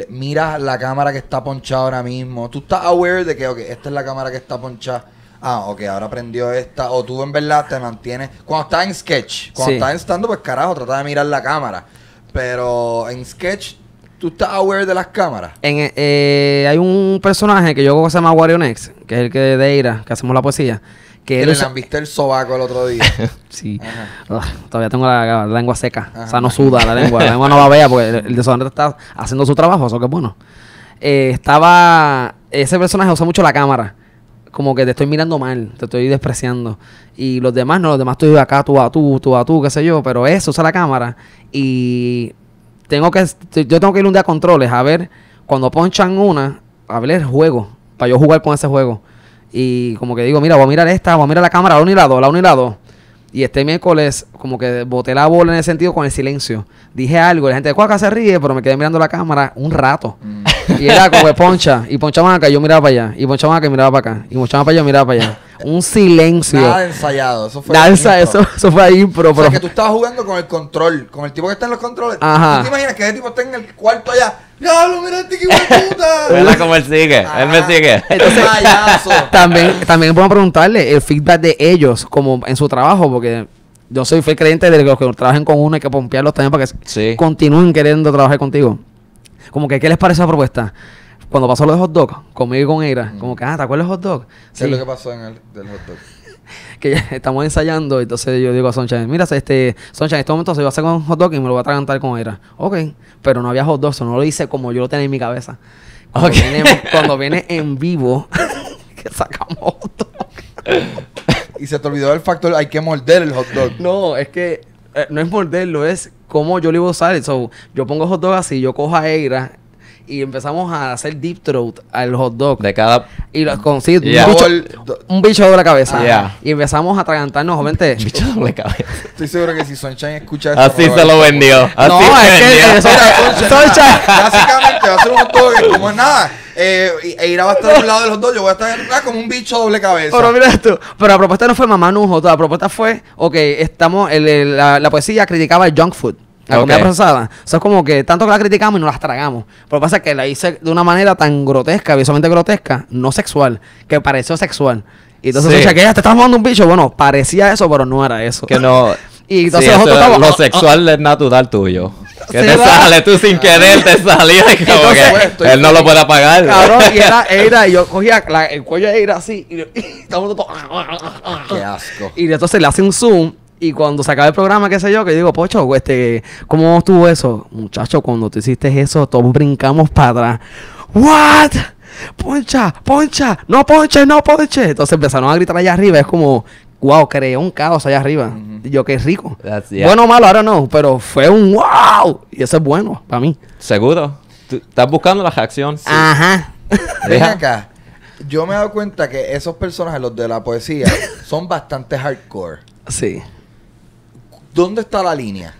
miras la cámara que está ponchada ahora mismo. Tú estás aware de que, ok, esta es la cámara que está ponchada. Ah, ok, ahora prendió esta. O tú en verdad te mantienes. Cuando estás en sketch, cuando estás en pues carajo, trata de mirar la cámara. Pero en sketch ¿Tú estás aware de las cámaras? En, eh, eh, hay un personaje que yo creo que se llama Warrior Next, que es el que de Ira, que hacemos la poesía. Que, él le el sobaco el otro día. sí. todavía tengo la, lengua seca. O sea, no suda la lengua. la lengua no vea porque el, el está haciendo su trabajo, eso que es bueno. Eh, estaba... Ese personaje usa mucho la cámara como que te estoy mirando mal, te estoy despreciando. Y los demás no, los demás estoy acá, tú a tú, tú a tú, qué sé yo, pero eso usa la cámara. Y tengo que, yo tengo que ir un día a controles a ver cuando ponchan una, a ver el juego, para yo jugar con ese juego. Y como que digo, mira, voy a mirar esta, voy a mirar la cámara, la un y la dos, la y la Y este miércoles, como que boté la bola en el sentido con el silencio. Dije algo, la gente de Cuaca se ríe, pero me quedé mirando la cámara un rato. Mm. Y era como que poncha, y ponchaban acá, yo miraba para allá, y ponchaban acá, y miraba para acá, y ponchaban para allá, miraba para allá un silencio. Nada ensayado, eso fue. Nada ensayado, eso, fue impro. O sea, que tú estabas jugando con el control, con el tipo que está en los controles. Ajá. ¿Tú te imaginas que ese tipo está en el cuarto allá? ¡Diablo, mira este que puta! Mira cómo él sigue, él me ah. sigue. también, también podemos preguntarle el feedback de ellos, como en su trabajo, porque yo soy fiel creyente de que los que trabajen con uno hay que pompearlos también para que continúen queriendo trabajar contigo. Como que, ¿qué les parece esa propuesta? cuando pasó lo de hot dog, conmigo con Eira, como que, ah, ¿te acuerdas del hot dog? Sí. es lo que pasó en el hot dog? que ya estamos ensayando, entonces yo digo a Soncha, mira, este, Sunshine, en este momento se va a hacer con hot dog y me lo voy a atragantar con Eira. Ok, pero no había hot dog, eso no lo hice como yo lo tenía en mi cabeza. Cuando, okay. cuando viene en vivo, que sacamos hot dog. y se te olvidó el factor, hay que morder el hot dog. No, es que eh, no es morderlo, es como yo lo iba a usar. So, yo pongo hot dog así, yo cojo a Eira y empezamos a hacer deep throat al hot dog. De cada. Y los consigo un, bicho, doble cabeza. Y empezamos a atragantarnos, obviamente. bicho doble cabeza. Estoy seguro que si Sunshine escucha eso. Así se lo vendió. no, es que. Eso, Básicamente va a ser un hot dog como es nada. Eh, e irá a estar a un lado de los dos, yo voy a estar ah, como un bicho doble cabeza. Pero mira esto. pero la propuesta no fue mamá no la propuesta fue, ok, estamos, la poesía criticaba el junk food. La procesada. Eso es como que tanto que la criticamos y no las tragamos. Pero pasa que la hice de una manera tan grotesca, visualmente grotesca, no sexual, que pareció sexual. Y entonces sí. sea que ella te estás fumando un bicho. Bueno, parecía eso, pero no era eso. Que no. y entonces sí, nosotros Lo ah, ah, sexual es natural tuyo. Que te sale tú sin querer, te salía y como que él no lo puede apagar. Cabrón, y era, era, y yo cogía el cuello de Eira así y, y todo Qué asco. Y entonces le hace un zoom y cuando se acaba el programa, qué sé yo, que digo, Pocho, este, ¿cómo estuvo eso? Muchacho, cuando tú hiciste eso, todos brincamos para atrás. ¿What? Poncha, poncha, no ponche, no ponche. Entonces empezaron a gritar allá arriba. Es como, wow, creó un caos allá arriba. Yo qué rico. Bueno o malo, ahora no, pero fue un wow. Y eso es bueno para mí. Seguro. estás buscando la reacción. Ajá. Ven acá. Yo me he dado cuenta que esos personajes, los de la poesía, son bastante hardcore. Sí. ¿Dónde está la línea?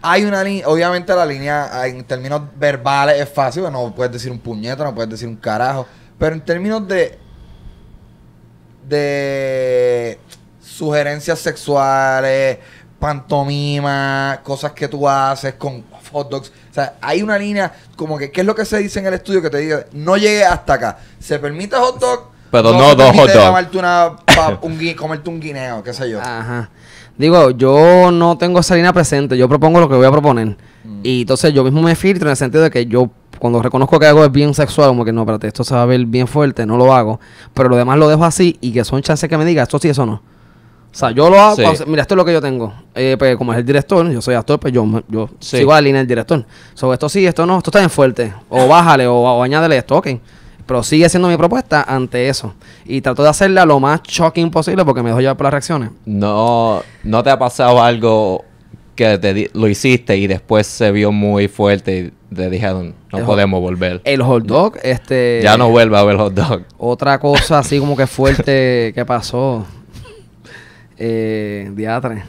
Hay una línea, obviamente la línea ah, en términos verbales es fácil, pues no puedes decir un puñeto... no puedes decir un carajo, pero en términos de de sugerencias sexuales, Pantomimas... cosas que tú haces con hot dogs. O sea, hay una línea como que, ¿qué es lo que se dice en el estudio que te diga? No llegue hasta acá. ¿Se permite hot dog? Pero no, dos hot dogs. Comerte un guineo, qué sé yo. Ajá digo, yo no tengo esa línea presente, yo propongo lo que voy a proponer. Mm. Y entonces yo mismo me filtro en el sentido de que yo cuando reconozco que algo es bien sexual, como que no, espérate, esto se va a ver bien fuerte, no lo hago. Pero lo demás lo dejo así y que son chances que me diga, esto sí, eso no. O sea, yo lo hago, mira, esto es lo que yo tengo. Eh, pues, como es el director, yo soy actor, pues yo, yo sigo la línea del director. Sobre esto sí, esto no, esto está bien fuerte. O bájale, o, o añádele esto, pero sigue siendo mi propuesta ante eso. Y trato de hacerla lo más shocking posible porque me dejó llevar por las reacciones. No, ¿no te ha pasado algo que lo hiciste y después se vio muy fuerte y te dijeron, no podemos volver? El hot dog, este... Ya no vuelve a ver hot dog. Otra cosa así como que fuerte que pasó. Eh, diatre.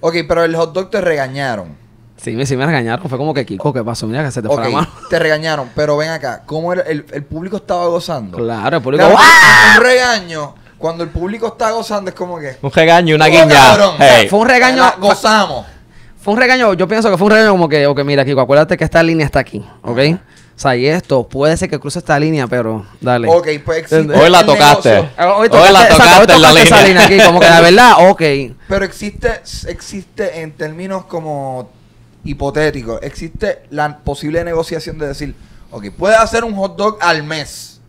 ok, pero el hot dog te regañaron. Sí, me, sí me regañaron. Fue como que, Kiko, ¿qué pasó? Mira que se te fue la mano. Te regañaron, pero ven acá. ¿Cómo el, el, público estaba gozando? Claro, el público... ¡Ah! Un regaño cuando el público está gozando es como que... Un regaño, una ¡Oh, guiña. Fue un regaño... gozamos. Fue un regaño, yo pienso que fue un regaño como que, ok, mira, Kiko, acuérdate que esta línea está aquí, ¿ok? O sea, y esto, puede ser que cruce esta línea, pero dale. Ok, pues existe ah, Hoy la tocaste. Hoy, tocaste. la tocaste, hoy tocaste en la esa línea. aquí, como que la verdad, ok. Pero existe, existe en términos como hipotético, existe la posible negociación de decir, ok, puede hacer un hot dog al mes,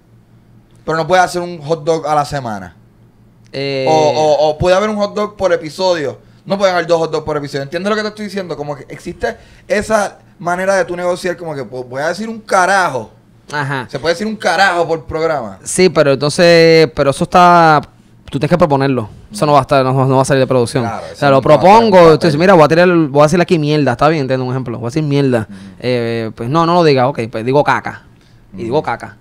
pero no puede hacer un hot dog a la semana. Eh. O, puede haber un hot dog por episodio. No pueden haber dos hot dogs por episodio. ¿Entiendes lo que te estoy diciendo? Como que existe esa manera de tú negociar, como que pues, voy a decir un carajo. Ajá. Se puede decir un carajo por programa. Sí, pero entonces, pero eso está tú tienes que proponerlo. Eso no va a estar, no, va a salir de producción. o sea, lo propongo, tú mira, voy a tirar, voy a decirle aquí mierda, está bien, tengo un ejemplo, voy a decir mierda. Eh, pues no, no lo diga, ok, pues digo caca. Y digo caca.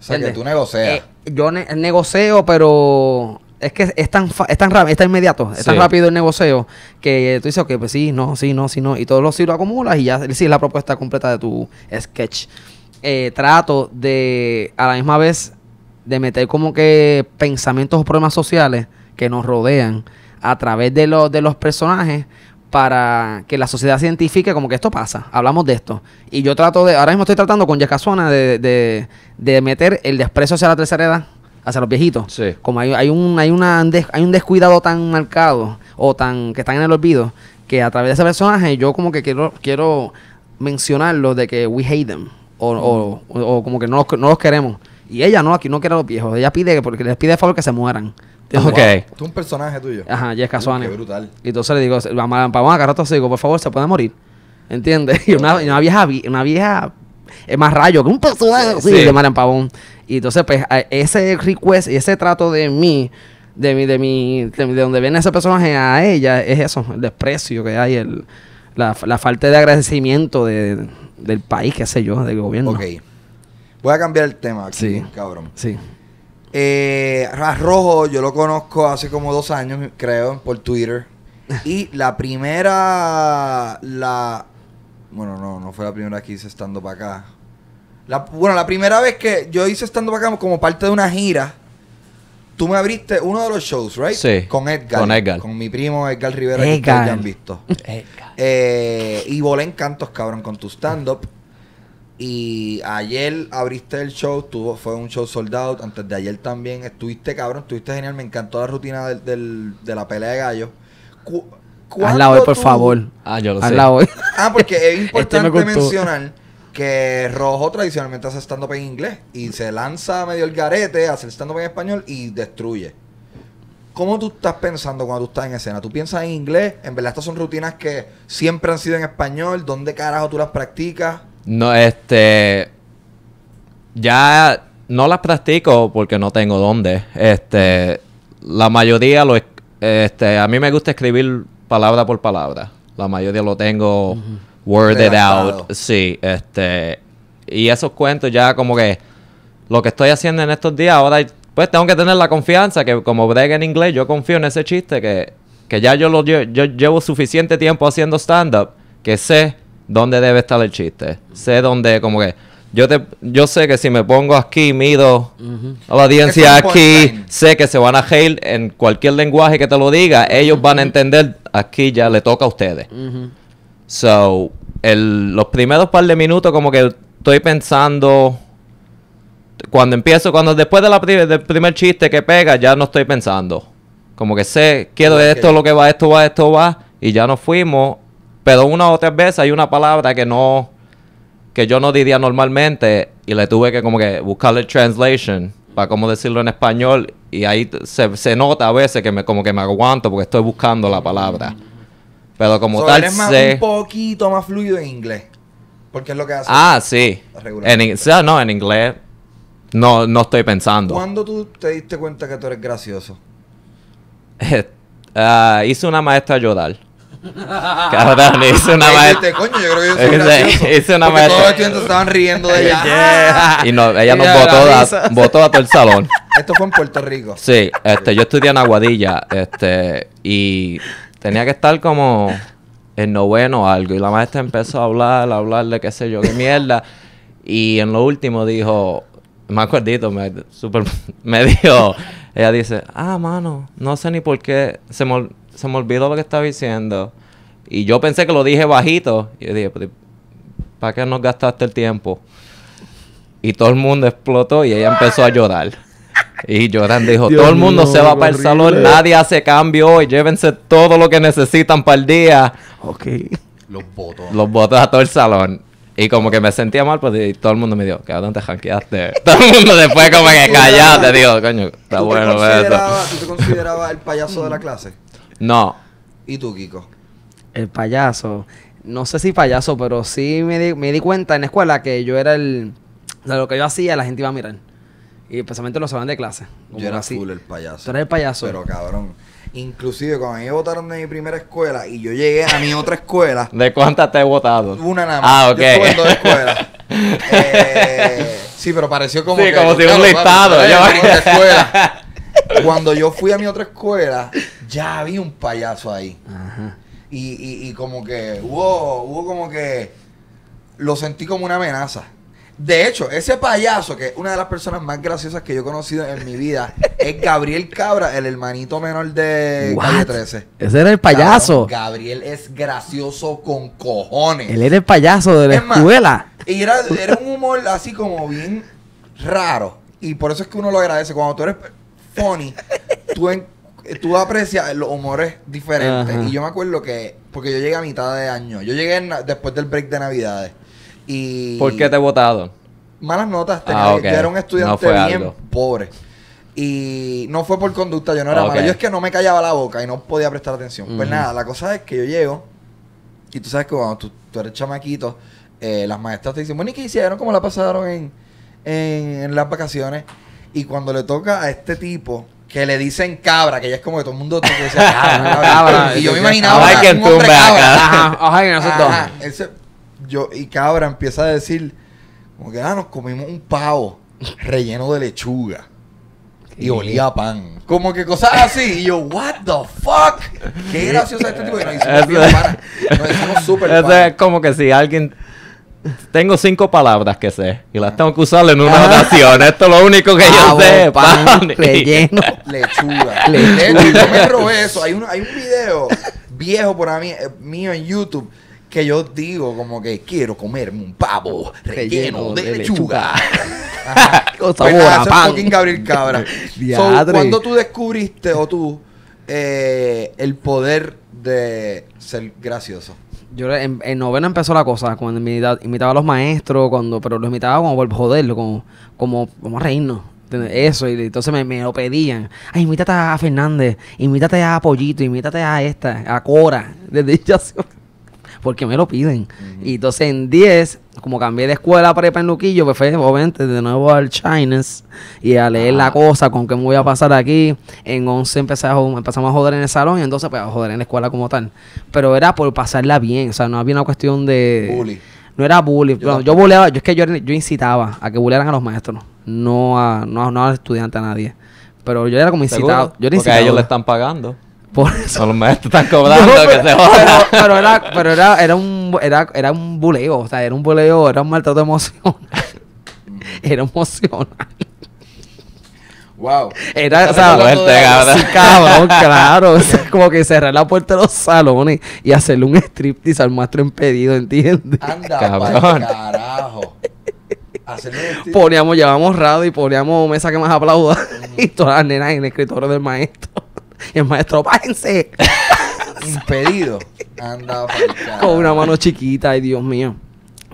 O sea, que tú negocias. Eh, yo negocio, pero es que es tan, rápido, es tan, inmediato, es tan rápido el negocio que tú dices, ok, pues sí, no, sí, no, sí, no. Y todos los sí lo acumulas y ya sí es la propuesta completa de tu sketch. Eh, trato de a la misma vez de meter como que pensamientos o problemas sociales que nos rodean a través de, los de los personajes para que la sociedad se identifique como que esto pasa, hablamos de esto. Y yo trato de, ahora mismo estoy tratando con Yacasuana de, de, meter el desprecio hacia la tercera edad, hacia los viejitos. Sí. Como hay, hay, un, hay, una, hay un descuidado tan marcado o tan que están en el olvido que a través de ese personaje yo como que quiero, quiero mencionarlo de que we hate them o, como que no los, no los queremos. Y ella no, aquí no quiere a los viejos. Ella pide porque les pide favor que se mueran. Ok. Tú un personaje tuyo. Ajá, Jessica Suárez. Qué brutal. Y entonces le digo, Pabón, acá agarrar a digo, por favor, se puede morir. ¿Entiendes? Y una, una vieja, una vieja es más rayo que un personaje sí, de Pavón. Y entonces, pues, ese request y ese trato de mí, de mi, de mi, de, donde viene ese personaje a ella, es eso, el desprecio que hay, el, la, falta de agradecimiento del país, qué sé yo, del gobierno. Ok. Voy a cambiar el tema aquí, cabrón. Sí. Eh, Rojo, yo lo conozco hace como dos años, creo, por Twitter. Y la primera. La. Bueno, no, no fue la primera que hice estando para acá. La, bueno, la primera vez que yo hice estando para acá como parte de una gira, tú me abriste uno de los shows, ¿right? Sí. Con Edgar. Con Edgar. Con mi primo Edgar Rivera, Edgar. que ya han visto. Edgar. Eh, y volé en cantos, cabrón, con tu stand-up. Y ayer abriste el show, tuvo, fue un show sold out. Antes de ayer también estuviste, cabrón, estuviste genial. Me encantó la rutina de la pelea de gallos. Hazla hoy, por favor. Ah, yo lo Hazla hoy. Ah, porque es este importante mencionar que Rojo tradicionalmente hace stand-up en inglés y se lanza medio el garete, hace el stand-up en español y destruye. ¿Cómo tú estás pensando cuando tú estás en escena? ¿Tú piensas en inglés? ¿En verdad estas son rutinas que siempre han sido en español? ¿Dónde carajo tú las practicas? No, este. Ya no las practico porque no tengo dónde. Este. La mayoría lo. Este, a mí me gusta escribir palabra por palabra. La mayoría lo tengo worded out. Sí, este. Y esos cuentos ya como que. Lo que estoy haciendo en estos días, ahora pues tengo que tener la confianza que como brega en inglés, yo confío en ese chiste que, que ya yo lo yo llevo suficiente tiempo haciendo stand-up que sé dónde debe estar el chiste. Sé dónde, como que. Yo, te, yo sé que si me pongo aquí, mido a la audiencia aquí, sé que se van a hail en cualquier lenguaje que te lo diga, ellos van a entender, aquí ya le toca a ustedes. So, los primeros par de minutos como que estoy pensando, cuando empiezo, cuando después del primer chiste que pega, ya no estoy pensando. Como que sé, quiero okay. esto, lo que va, esto va, esto va, y ya nos fuimos pero una o tres veces hay una palabra que no que yo no diría normalmente y le tuve que como que buscarle translation para cómo decirlo en español y ahí se, nota a veces que me como que me aguanto porque estoy buscando la palabra. Pero como tal eres más, un poquito más fluido en inglés. Porque es lo que hace. Ah, sí. En, sea, no, en inglés no, no estoy pensando. ¿Cuándo tú te diste cuenta que tú eres gracioso? Eh, ah, hice una maestra llorar. Cabrón, una una maestra Este, coño, yo creo que Todos los estudiantes estaban riendo de ella. Y no, ella nos votó a, votó a todo el salón. Esto fue en Puerto Rico. Sí, este, yo estudié en Aguadilla, este, y tenía que estar como en noveno o algo. Y la maestra empezó a hablar, a hablar qué sé yo, qué mierda. Y en lo último dijo, me acuerdo me, super, dijo, ella dice, ah, mano, no sé ni por qué se me se me olvidó lo que estaba diciendo. Y yo pensé que lo dije bajito. Y yo dije, pues, ¿para qué nos gastaste el tiempo? Y todo el mundo explotó y ella empezó a llorar. Y llorando dijo, todo el mundo se va para el salón, nadie hace cambio hoy, llévense todo lo que necesitan para el día. Ok. Los votos. Los votos a todo el salón. Y como que me sentía mal, pues todo el mundo me dijo, dónde te janqueaste. todo el mundo después como que callaste, digo, coño, está bueno verdad ¿Tú te considerabas el payaso de la clase? No. ¿Y tú, Kiko? El payaso. No sé si payaso, pero sí me di, me di cuenta en escuela que yo era el. lo que yo hacía, la gente iba a mirar. Y especialmente los sabían de clase. Yo era así. el payaso. Tú eres el payaso. Pero cabrón. Inclusive cuando ellos votaron de mi primera escuela y yo llegué a mi otra escuela. ¿De cuántas te he votado? Una nada ah, más. Ah, ok. Yo estuve en eh, sí, pero pareció como. Sí, como si un listado. Yo, escuela. cuando yo fui a mi otra escuela, ya había un payaso ahí. Ajá. Y, y, como que hubo, hubo como que lo sentí como una amenaza. De hecho, ese payaso, que es una de las personas más graciosas que yo he conocido en mi vida, es Gabriel Cabra, el hermanito menor de 13. Ese era el payaso. Gabriel es gracioso con cojones. Él era el payaso de la escuela. y era, era un humor así como bien raro. Y por eso es que uno lo agradece. Cuando tú eres Pony, tú, en, tú aprecias los humores diferentes. Y yo me acuerdo que, porque yo llegué a mitad de año, yo llegué después del break de Navidades. Y ¿Por qué te he votado? Malas notas, ah, yo era un estudiante bien pobre. Y no fue por conducta, yo no era malo. Yo es que no me callaba la boca y no podía prestar atención. Pues nada, la cosa es que yo llego y tú sabes que cuando tú, eres chamaquito, eh, las maestras te dicen, bueno, ¿y qué hicieron? ¿Cómo la pasaron en, en las vacaciones? Y cuando le toca a este tipo, que le dicen cabra, que ya es como que todo el mundo dice ah, ah, cabra, cabra, Y yo me ah, imaginaba Ay, que un hombre cabra. Ajá, ajá, ese, yo, y cabra empieza a decir, como que, ah, nos comimos un pavo relleno de lechuga. Y olía pan. Como que cosas así. Y yo, what the fuck? Qué gracioso este tipo. Y nos hicimos súper. para. Nos hicimos es como que si alguien tengo cinco palabras que sé y las tengo que usar en una ah. oración. Esto es lo único que ah, yo sé. Pan, pan relleno, lechuga. lechuga. Yo me robé eso. Hay un, video viejo por mí, eh, mío en YouTube que yo digo como que quiero comerme un pavo relleno, de, lechuga. lechuga. sabor pues Gabriel cuando tú descubriste o tú eh, el poder de ser gracioso? Yo en, en, novena empezó la cosa, cuando invitaba imitaba, a los maestros, cuando, pero los imitaba como por joderlo, como, como, como a reírnos. Eso, y entonces me, lo pedían. Ay, imítate a Fernández, invítate a Pollito, invítate a esta, a Cora, desde ya porque me lo piden. Y entonces en 10, como cambié de escuela para el Luquillo, pues fue obviamente de nuevo al Chinese y a leer la ah. cosa, con qué me voy a pasar aquí. En 11 empecé a empezamos a joder en el salón y entonces pues a joder en la escuela como tal. Pero era por pasarla bien, o sea, no había una cuestión de... Bully. No era bullying. Yo, bulleaba... yo es que yo, incitaba a que bullearan a los maestros, no a, no, no estudiante, a nadie. Pero yo era como incitado. Yo incitado. Porque a ellos le están pagando. Por eso. maestro cobrando pero, que se joda. Pero, era, pero era, era un era, era un buleo, o sea, era un buleo, era un maltrato emocional. era emocional. Wow. Era, o cabrón. cabrón, claro. como que cerrar la puerta de los salones y hacerle un striptease al maestro impedido, ¿entiendes? Anda, cabrón. carajo. poníamos, llevamos radio y poníamos mesa que más aplauda. y todas las nenas en el escritorio del maestro el maestro, ¡Bájense! impedido. Anda, Con una mano chiquita, ay Dios mío.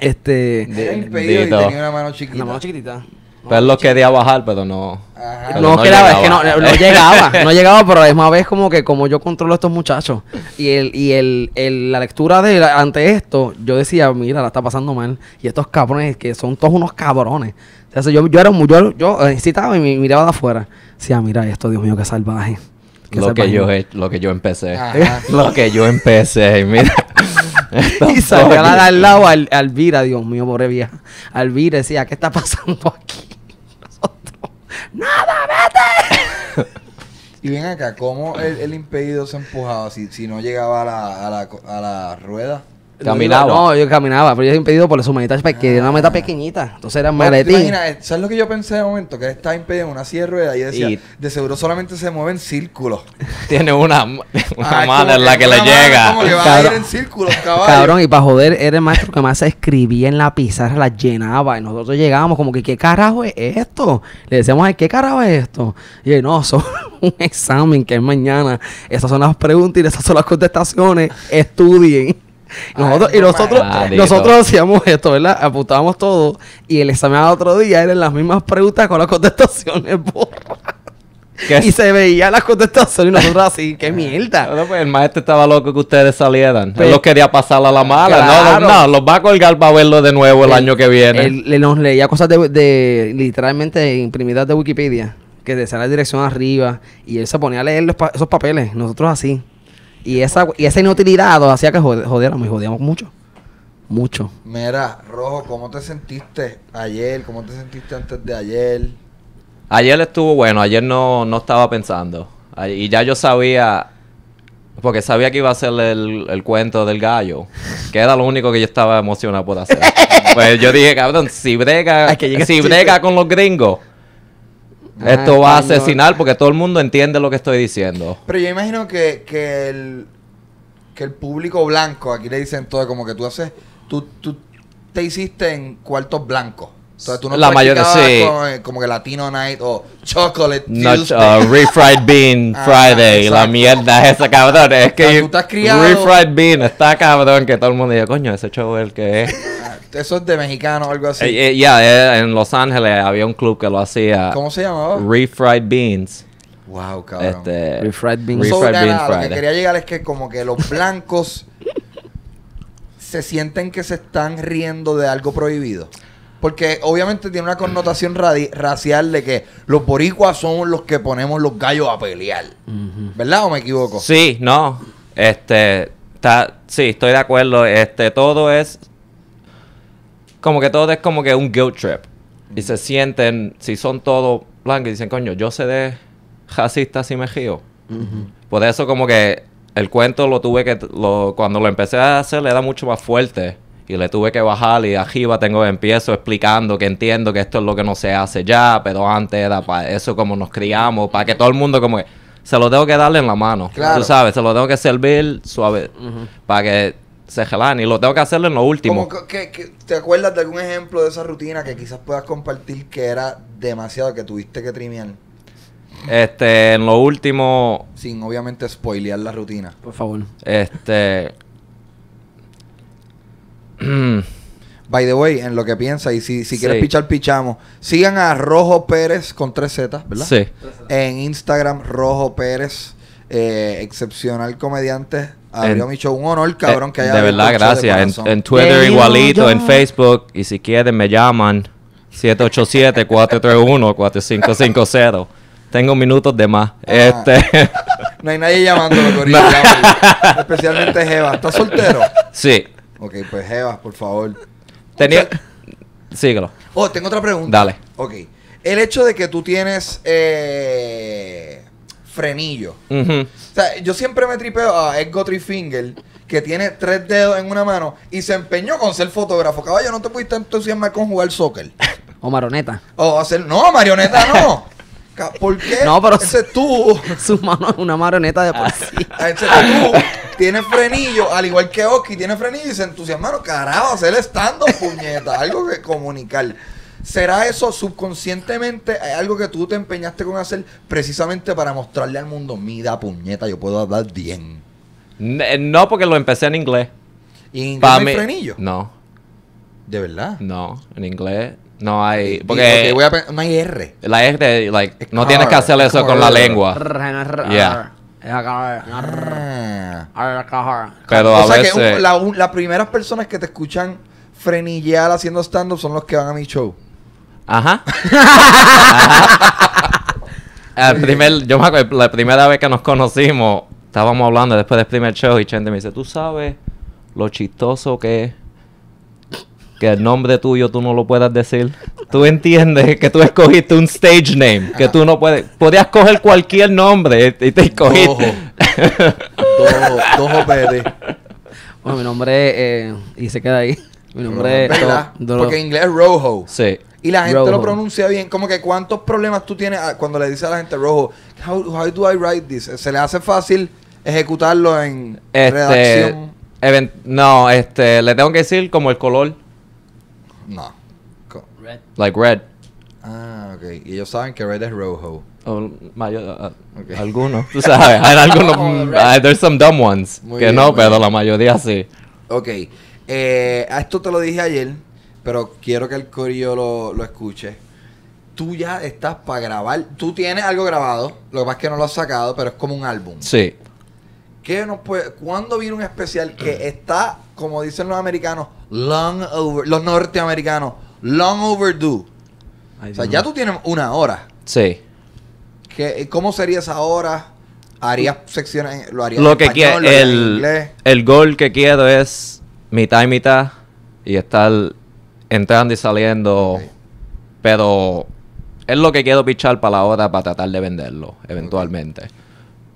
Este. impedido tenía una mano chiquita. Una mano chiquitita. Pero lo quería bajar, pero no. no, es que no, llegaba, no llegaba, pero es más vez como que como yo controlo a estos muchachos y el, y el, la lectura de ante esto, yo decía, mira, la está pasando mal y estos cabrones que son todos unos cabrones. Entonces yo, yo era muy, yo, yo eh, y miraba de afuera. Decía, mira esto, Dios mío, qué salvaje lo, que yo, lo que yo empecé. lo que yo empecé. Mira. y salió la al lado al, Alvira, Dios mío, pobre vieja. Alvira decía, ¿qué está pasando aquí? Nosotros, ¡Nada, vete! y ven acá, ¿cómo el, el impedido se empujaba si, si no llegaba a la, a la, a la rueda? Caminaba. No, yo caminaba, pero yo he por las humanitas porque era una meta ah. pequeñita. Entonces era maletín. Eh, ¿Sabes lo que yo pensé de momento? Que está impedido en una silla de y decía, de seguro solamente se mueve en círculos. Tiene una, una ah, en la que le llega. en círculos, Cabrón, y para joder, era el maestro que más se escribía en la pizarra, la llenaba. Y nosotros llegábamos como que, ¿qué carajo es esto? Le decíamos, ¿qué carajo es esto? Y él, no, son un examen que es mañana. Esas son las preguntas y esas son las contestaciones. Estudien y nosotros, nosotros hacíamos esto, ¿verdad? Apuntábamos todo y el examen al otro día eran las mismas preguntas con las contestaciones Y se veía las contestaciones y nosotros así, qué mierda. Bueno, pues, el maestro estaba loco que ustedes salieran. Él pues, los quería pasar a la mala. No, no, los va a colgar para verlo de nuevo el, año que viene. Él, nos leía cosas de, de literalmente imprimidas de Wikipedia, que decía la dirección arriba. Y él se ponía a leer esos papeles, nosotros así. Y esa, inutilidad nos hacía que jodiéramos y jodíamos mucho. Mucho. Mira, Rojo, ¿cómo te sentiste ayer? ¿Cómo te sentiste antes de ayer? Ayer estuvo bueno, ayer no, estaba pensando. Y ya yo sabía, porque sabía que iba a ser el, el, cuento del gallo, que era lo único que yo estaba emocionado por hacer. pues yo dije, cabrón, si brega, si brega con los gringos, Ah, Esto va a asesinar porque todo el mundo entiende lo que estoy diciendo. Pero yo imagino que, que, el, que el público blanco, aquí le dicen todo, como que tú haces, tú, tú te hiciste en cuartos blancos. tú no la mayoría, sí. Eh, como que Latino Night o Chocolate no, uh, refried Bean Friday. la ah, mierda esa, cabrón. Es que... Refried Bean está cabrón que todo el mundo diga, coño, ese show es el que es. Ah eso es de mexicano o algo así. Eh, eh, ya, eh, en Los Ángeles había un club que lo hacía. ¿Cómo se llamaba? Refried Beans. Wow, cabrón. Este, refried Beans. lo que quería llegar es que como que los blancos se sienten que se están riendo de algo prohibido. Porque obviamente tiene una connotación racial de que los boricuas son los que ponemos los gallos a pelear. ¿Verdad o me equivoco? Sí, no. Este, sí, estoy de acuerdo. Este, todo es como que todo es como que un guilt trip. Y se sienten, si son todos blancos, y dicen, coño, yo sé de racista si me río. Por eso como que el cuento lo tuve que, cuando lo empecé a hacer le era mucho más fuerte. Y le tuve que bajar y arriba tengo, empiezo explicando que entiendo que esto es lo que no se hace ya, pero antes era para eso como nos criamos, para que todo el mundo como que, se lo tengo que darle en la mano. Claro. Tú sabes, se lo tengo que servir suave, para que y Lo tengo que hacer en lo último. que, ¿Te acuerdas de algún ejemplo de esa rutina que quizás puedas compartir que era demasiado, que tuviste que trimear? Este, en lo último... Sin obviamente spoilear la rutina. Por favor. Este... By the way, en lo que piensa, y si, quieres pichar, pichamos. Sigan a Rojo Pérez con tres Z, ¿verdad? Sí. En Instagram, Rojo Pérez, eh, excepcional comediante abrió dicho mi Un honor, cabrón, que eh, haya De verdad, gracias. en, Twitter igualito, en Facebook. Y si quieren, me llaman 787-431-4550. Tengo minutos de más. Ah. este... no hay nadie llamándolo, Corita. Especialmente Jeva. ¿Estás soltero? Sí. Ok, pues Jeva, por favor. Tenía... Síguelo. Oh, tengo otra pregunta. Dale. Ok. El hecho de que tú tienes... Eh frenillo. O sea, yo siempre me tripeo a Ed Trifinger... que tiene tres dedos en una mano y se empeñó con ser fotógrafo. Caballo, no te pudiste entusiasmar con jugar soccer. O marioneta. O hacer. No, marioneta no. ¿Por qué? No, pero ese tú. Su mano es una marioneta de por sí. Ah, ese tú tiene frenillo, al igual que Oski tiene frenillo y se entusiasmaron. Carajo, hacer estando, puñeta. Algo que comunicar. ¿Será eso subconscientemente algo que tú te empeñaste con hacer precisamente para mostrarle al mundo, mira puñeta, yo puedo hablar bien? Eh, no, porque lo empecé en inglés. ¿Y en inglés no frenillo? No. ¿De verdad? No, en inglés no hay. Porque. a, no hay R. La R, no tienes que hacer eso con la lengua. Pero a o sea que la, las primeras personas que te escuchan frenillear haciendo stand-up son los que van a mi show. Ajá. El primer, yo me acuerdo, la primera vez que nos conocimos, estábamos hablando después del primer show y gente me dice, tú sabes lo chistoso que es que el nombre tuyo tú no lo puedas decir. Tú entiendes que tú escogiste un stage name, que tú no puedes... Podías coger cualquier nombre y te escogiste. Dojo. Dojo, Dojo Bueno, mi nombre es... Eh, y se queda ahí. Mi nombre es... Porque en inglés es Rojo. Sí y la gente lo pronuncia bien. Como que cuántos problemas tú tienes ah, cuando le dices a la gente rojo, how, do I write this? ¿Se le hace fácil ejecutarlo en este, redacción? no, este, le tengo que decir como el color. No. red. Like red. Ah, ok. Y ellos saben que red es rojo. Oh, uh, uh, algunos, tú sabes. Hay algunos. Mm, uh, there's some dumb ones. que no, pero la mayoría sí. Ok. Eh, esto te lo dije ayer pero quiero que el corillo lo, escuche. Tú ya estás para grabar. Tú tienes algo grabado, lo que pasa es que no lo has sacado, pero es como un álbum. Sí. ¿Qué ¿Cuándo viene un especial que está, como dicen los americanos, long los norteamericanos, long overdue? o sea, ya tú tienes una hora. Sí. ¿Qué, ¿Cómo sería esa hora? ¿Harías secciones? ¿Lo harías lo en que el, inglés? El gol que quiero es mitad y mitad y estar entrando y saliendo. Pero es lo que quiero pichar para la hora para tratar de venderlo eventualmente.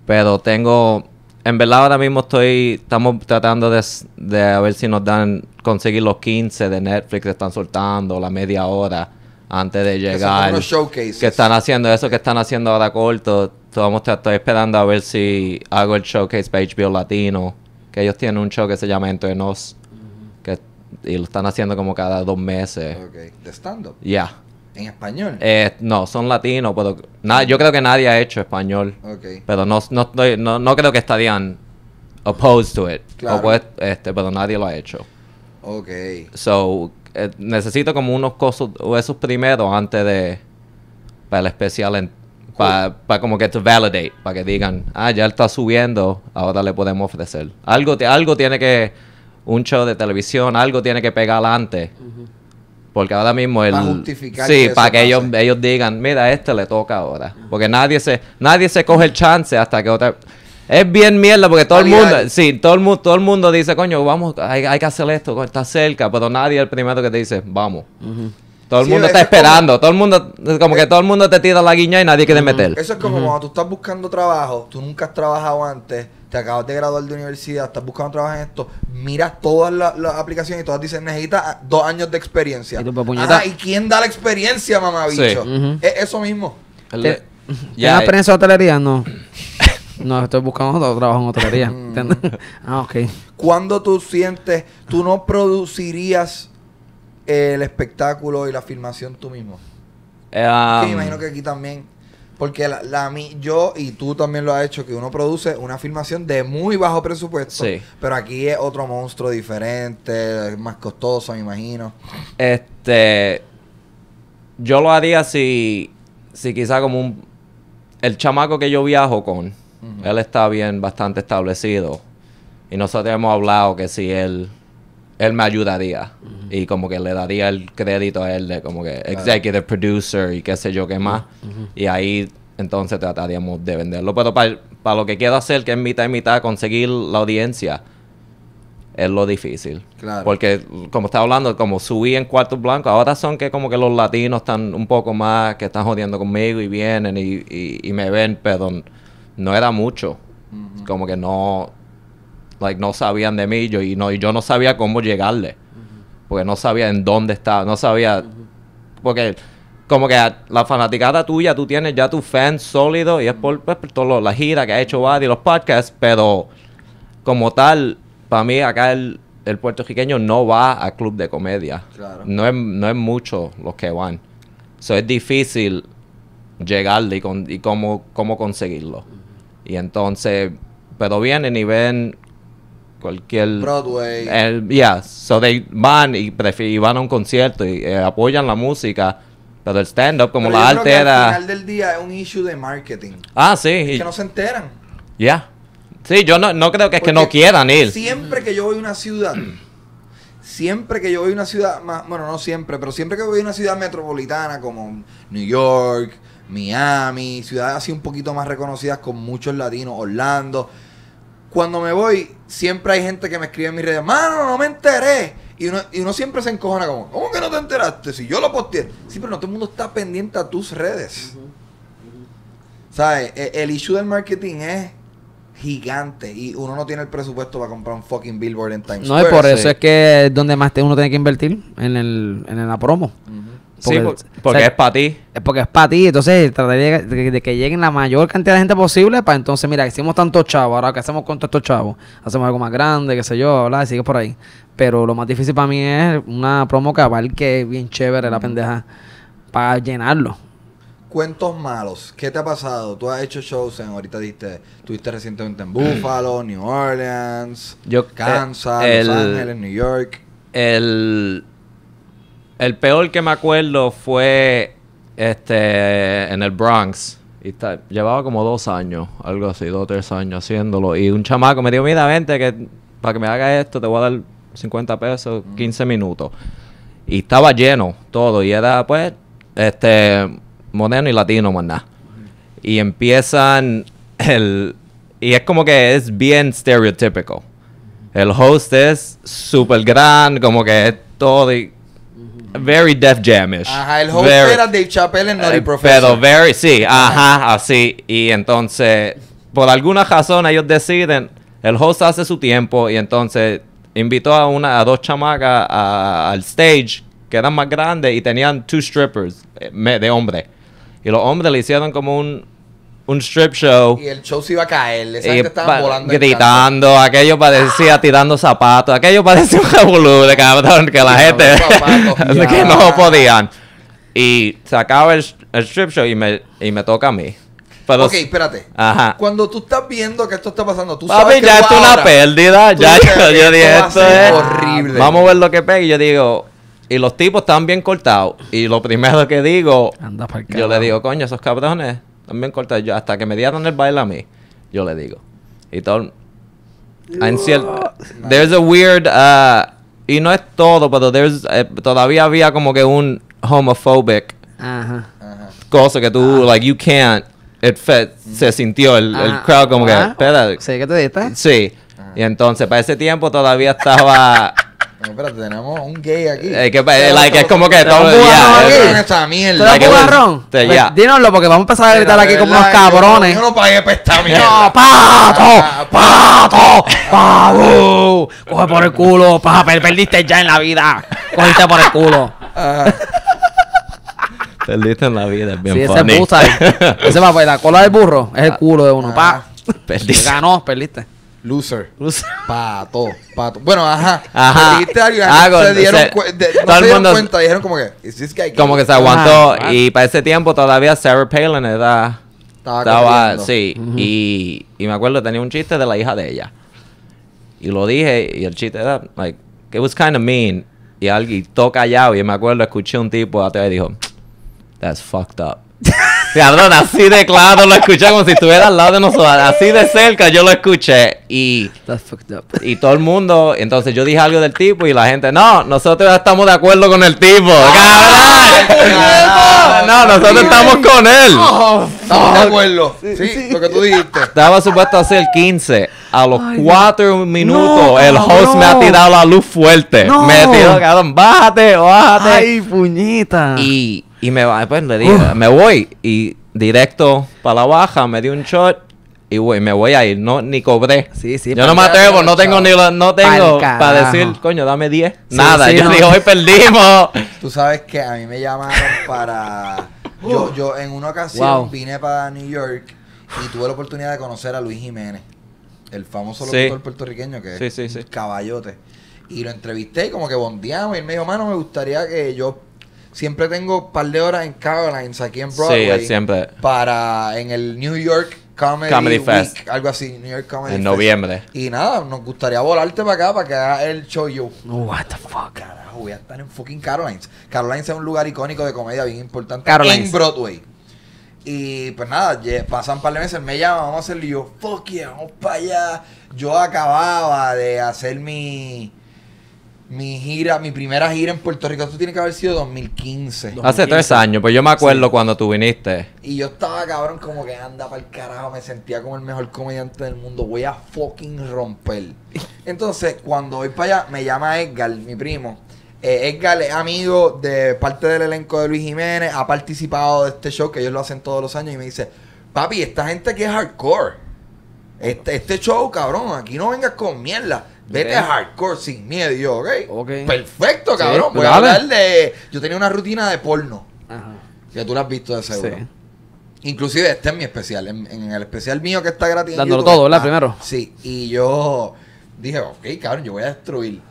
Pero tengo, en verdad ahora mismo estoy, estamos tratando de, de, a ver si nos dan, conseguir los 15 de Netflix que están soltando, la media hora antes de llegar. Que, que están haciendo eso que están haciendo ahora corto. Estamos, estoy esperando a ver si hago el showcase page HBO Latino, que ellos tienen un show que se llama Entre Nos y lo están haciendo como cada dos meses. Ok, ¿De stand-up? Ya. ¿En español? Eh, no, son latinos, pero yo creo que nadie ha hecho español. Ok Pero no, no, no, creo que estarían opposed to it. Claro. este, pero nadie lo ha hecho. Ok. So, eh, necesito como unos cosas, esos primeros antes de, para el especial, en, para, como que to validate, para que digan, ah, ya está subiendo, ahora le podemos ofrecer. Algo, algo tiene que un show de televisión, algo tiene que pegar antes. Porque ahora mismo el... Para sí, para que ellos, ellos, digan, mira, a este le toca ahora. Porque nadie se, nadie se coge el chance hasta que otra... Es bien mierda porque todo el mundo, sí, todo el, todo el mundo dice, coño, vamos, hay, hay que hacer esto, está cerca, pero nadie es el primero que te dice, vamos. Todo el mundo está esperando, todo el mundo, como que eh, todo el mundo te tira la guiña y nadie quiere meter. Eso es como cuando tú estás buscando trabajo, tú nunca has trabajado antes, te acabas de graduar de universidad, estás buscando trabajo en esto, miras todas las, aplicaciones y todas dicen necesitas ah, dos años de experiencia. Y, ah, quién da la experiencia, mamá eso mismo. ya, ¿Tienes experiencia eh. de hotelería? No. No, estoy buscando otro trabajo en hotelería. Mm. ah, ok. ¿Cuándo tú sientes, tú no producirías el espectáculo y la filmación tú mismo? sí, me um, imagino que aquí también. Porque la, la, yo y tú también lo has hecho, que uno produce una filmación de muy bajo presupuesto. Pero aquí es otro monstruo diferente, más costoso, me imagino. Este. Yo lo haría si. Si quizá como un. El chamaco que yo viajo con. Él está bien, bastante establecido. Y nosotros hemos hablado que si él él me ayudaría y como que le daría el crédito a él de como que executive producer y qué sé yo qué más. Y ahí entonces trataríamos de venderlo. Pero para, lo que quiero hacer, que es mitad y mitad, conseguir la audiencia, es lo difícil. Porque como estaba hablando, como subí en cuartos blancos, ahora son que como que los latinos están un poco más, que están jodiendo conmigo y vienen y, y, me ven, pero no era mucho. Como que no no sabían de mí y, no, y yo no sabía cómo llegarle. Porque no sabía en dónde estaba, no sabía... Porque como que la fanaticada tuya, tú tienes ya tu fan sólido y es por, pues, la gira que ha hecho y los podcasts, pero como tal, para mí acá el, el, puertorriqueño no va a club de comedia. No es, no es mucho los que van. So es difícil llegarle y, con, y cómo, cómo conseguirlo. Y entonces, pero vienen y ven cualquier Broadway. El, yeah, so they van y, van a un concierto y eh, apoyan la música. Pero el stand-up, como la arte era. Al final del día es un issue de marketing. Ah, sí. que no se enteran. Ya. Yeah. Sí, yo no, creo que es que no quieran ir. Siempre que yo voy a una ciudad, siempre que yo voy a una ciudad, más, bueno, no siempre, pero siempre que voy a una ciudad metropolitana como New York, Miami, ciudades así un poquito más reconocidas con muchos latinos, Orlando cuando me voy, siempre hay gente que me escribe en mis redes, mano, no me enteré. Y uno, y uno siempre se encojona como, ¿cómo que no te enteraste? Si yo lo posteé. Sí, pero no todo el mundo está pendiente a tus redes. ¿Sabes? E, el, issue del marketing es gigante y uno no tiene el presupuesto para comprar un fucking billboard en Times Square. No, y por eso es que es donde más uno tiene que invertir, en, el, en la promo. Porque, es para ti. Es porque es para ti. Entonces, trataré de, que lleguen la mayor cantidad de gente posible para entonces, mira, hicimos tantos chavos, ahora que hacemos con todos estos chavos, hacemos algo más grande, qué sé yo, bla, y sigue por ahí. Pero lo más difícil para mí es una promo cabal que es bien chévere la pendeja para llenarlo. Cuentos malos, ¿qué te ha pasado? Tú has hecho shows en, ahorita diste, tuviste recientemente en Buffalo, New Orleans, eh, Kansas, Los Ángeles, New York. El el peor que me acuerdo fue este en el Bronx. Y llevaba como dos años, algo así, dos o tres años haciéndolo. Y un chamaco me dijo, mira, vente, que para que me haga esto te voy a dar 50 pesos, 15 minutos. Y estaba lleno todo. Y era, pues, este, moderno y latino, más nada. Y empiezan el... Y es como que es bien estereotípico. El host es súper gran, como que es todo Very Def Jamish. Ajá, el host era Dave Chappelle en Naughty eh, Professor. Pero very, sí, ajá, así. Y entonces, por alguna razón ellos deciden, el host hace su tiempo y entonces invitó a una a dos chamacas al stage que eran más grandes y tenían two strippers eh, de hombre. Y los hombres le hicieron como un un strip show. Y el show se iba a caer. Gritando, aquello parecía ah. tirando zapatos, aquello parecía un revolú de cabrón que la gente. que no podían. Y se acaba el, strip show y me, y me toca a mí. Pero ok, espérate. Ajá. Cuando tú estás viendo que esto está pasando, tú sabes que ya es una pérdida. Ya yo, yo dije, esto es horrible. Vamos a ver lo que pega. Y yo digo, y los tipos están bien cortados. Y lo primero que digo, Anda yo le digo, coño, esos cabrones también corta. Yo, hasta que me dieron el baile a mí, yo le digo. Y todo. En There's a weird. Uh, y no es todo, pero there's, eh, todavía había como que un homophobic. Cosa que tú, ah. like, you can't. Mm. se sintió el, el ah. crowd como que. Espera. ¿Sí que te diste? Sí. Ah. Y entonces, para ese tiempo todavía estaba. No, tenemos un gay aquí. Es pues, es como que todo el día. Pues, dínoslo porque vamos a empezar a gritar aquí como unos cabrones. Yo no pato, pato, Coge por el culo, papá. perdiste ya en la vida. Cogiste por el culo. Ah. Perdiste en la vida, es bien Sí, ese es Ese va, pues, la cola del burro es el culo de uno. Ah. Pa. Perdiste. Ganó, perdiste. Loser. Loser. Pato, pato. Bueno, ajá. Ajá. se dieron, no se dieron mundo, cuenta, dijeron como que, Como que se aguantó. y para ese tiempo todavía Sarah Palin era, estaba. Estaba, sí. y, me acuerdo, tenía un chiste de la hija de ella. Y lo dije, y el chiste era, like, it was kind of mean. Y alguien toca callado. Y me acuerdo, escuché un tipo atrás y dijo, That's fucked up. Perdón, así de claro lo escuché como si estuviera al lado de nosotros. Así de cerca yo lo escuché. Y, y todo el mundo. Entonces yo dije algo del tipo y la gente, no, nosotros estamos de acuerdo con el tipo. ¡Cabrón! Ah, no, nosotros estamos con él. ¡Estamos de acuerdo. Sí, lo que tú dijiste. Estaba supuesto a ser 15. A los 4 minutos, el host me ha tirado la luz fuerte. Me tirado, cabrón, bájate, bájate. Ay, puñita. Y y me va, pues le digo, me voy y directo para la baja, me di un shot y me voy a ir, no, ni cobré. Sí, yo no me atrevo, no tengo ni lo, no tengo para decir, coño, dame 10. Nada, yo digo, hoy perdimos. Tú sabes que a mí me llamaron para. Yo, en una ocasión vine para New York y tuve la oportunidad de conocer a Luis Jiménez, el famoso locutor puertorriqueño que es caballote. Y lo entrevisté y como que bondeamos y él me dijo, mano, me gustaría que yo siempre tengo un par de horas en Carolines, aquí en Broadway. Sí, siempre. Para en el New York Comedy, Week, Algo así, New York Comedy En noviembre. Y nada, nos gustaría volarte para acá para que hagas el show yo. what the fuck. Carajo, voy a estar en fucking Carolines. Carolines es un lugar icónico de comedia bien importante. Carolines. En Broadway. Y pues nada, pasan un par de meses, me llaman, vamos a hacerlo. yo, fuck yeah, vamos para allá. Yo acababa de hacer mi mi gira, mi primera gira en Puerto Rico, esto tiene que haber sido 2015. Hace tres años, pues yo me acuerdo cuando tú viniste. Y yo estaba, cabrón, como que anda para el carajo, me sentía como el mejor comediante del mundo, voy a fucking romper. Entonces, cuando voy para allá, me llama Edgar, mi primo. Eh, Edgar es amigo de parte del elenco de Luis Jiménez, ha participado de este show que ellos lo hacen todos los años y me dice, papi, esta gente que es hardcore. Este, este show, cabrón, aquí no vengas con mierda. Vete hardcore sin miedo. ok. Perfecto, cabrón. Voy a hablar de. Yo tenía una rutina de porno. Ajá. Que tú la has visto de seguro. Inclusive este es mi especial. En, el especial mío que está gratis. Dándolo todo, ¿verdad? Ah, Primero. Sí. Y yo dije, ok, cabrón, yo voy a destruir.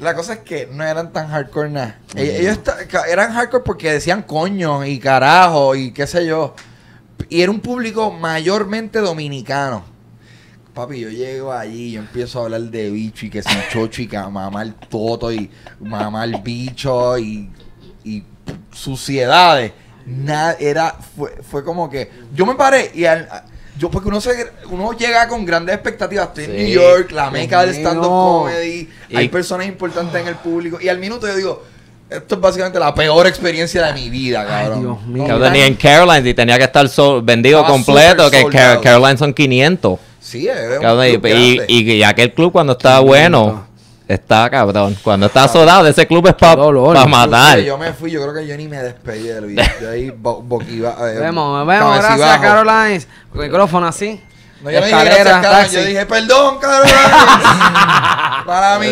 La cosa es que no eran tan hardcore nada. E-, ellos eran hardcore porque decían coño y carajo y qué sé yo. Y era un público mayormente dominicano. Papi, yo llego allí, yo empiezo a hablar de bicho y que sin chocho y que mamar toto y mamar bicho y, y suciedades. Nada, era, fue, fue como que. Yo me paré y al, yo, porque uno se uno llega con grandes expectativas. Estoy en New York, la meca del stand-up comedy. hay personas importantes en el público. Y al minuto yo digo, esto es básicamente la peor experiencia de mi vida, cabrón. Dios mío. tenía en Carolines y tenía que estar vendido completo. Que Carolines son 500 y, ya que aquel club cuando está bueno. Está cabrón. Cuando está sodado, ese club es para matar. Yo me fui, yo creo que yo ni me despedí del Luis. Yo ahí, eh, vemos, vemos. Gracias, Caroline. micrófono así. No, yo, escalera, dije, yo dije, perdón, Caroline para mí.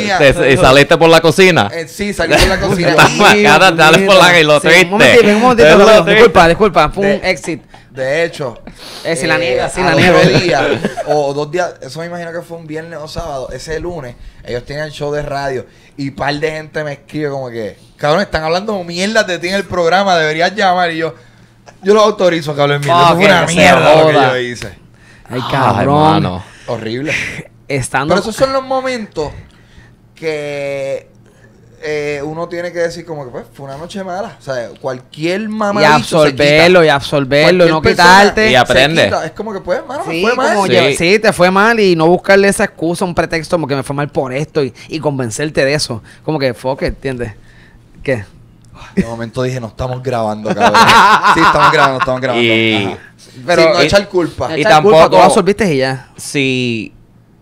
¿Y saliste por la cocina? Eh, sí, salí por la cocina. Dale por la y lo triste. Un momentito, un momentito. Disculpa, disculpa. Fue un exit. De hecho, es eh, si la niega, eh, la niega. o dos días, eso me imagino que fue un viernes o sábado, ese lunes, ellos tenían show de radio y un par de gente me escribe como que, cabrón, están hablando mierda de ti en el programa, deberías llamar. Y yo, yo lo autorizo cabrón, mierda. una mierda lo que yo hice. Ay, ah, cabrón. Horrible. Pero esos son los momentos que eh, uno tiene que decir como que pues, fue una noche mala. O sea, cualquier mamá. Y absorberlo, y absorberlo, y no quitarte. Y aprende. Es como que pues, sí, fue Sí. te fue mal y no buscarle esa excusa, un pretexto Como que me fue mal por esto y, convencerte de eso. Como que, fuck, ¿entiendes? ¿Qué? De momento dije, no estamos grabando, sí, estamos grabando, estamos grabando. Pero, Sin no echar culpa. y tampoco. Culpa, absorbiste y ya. Si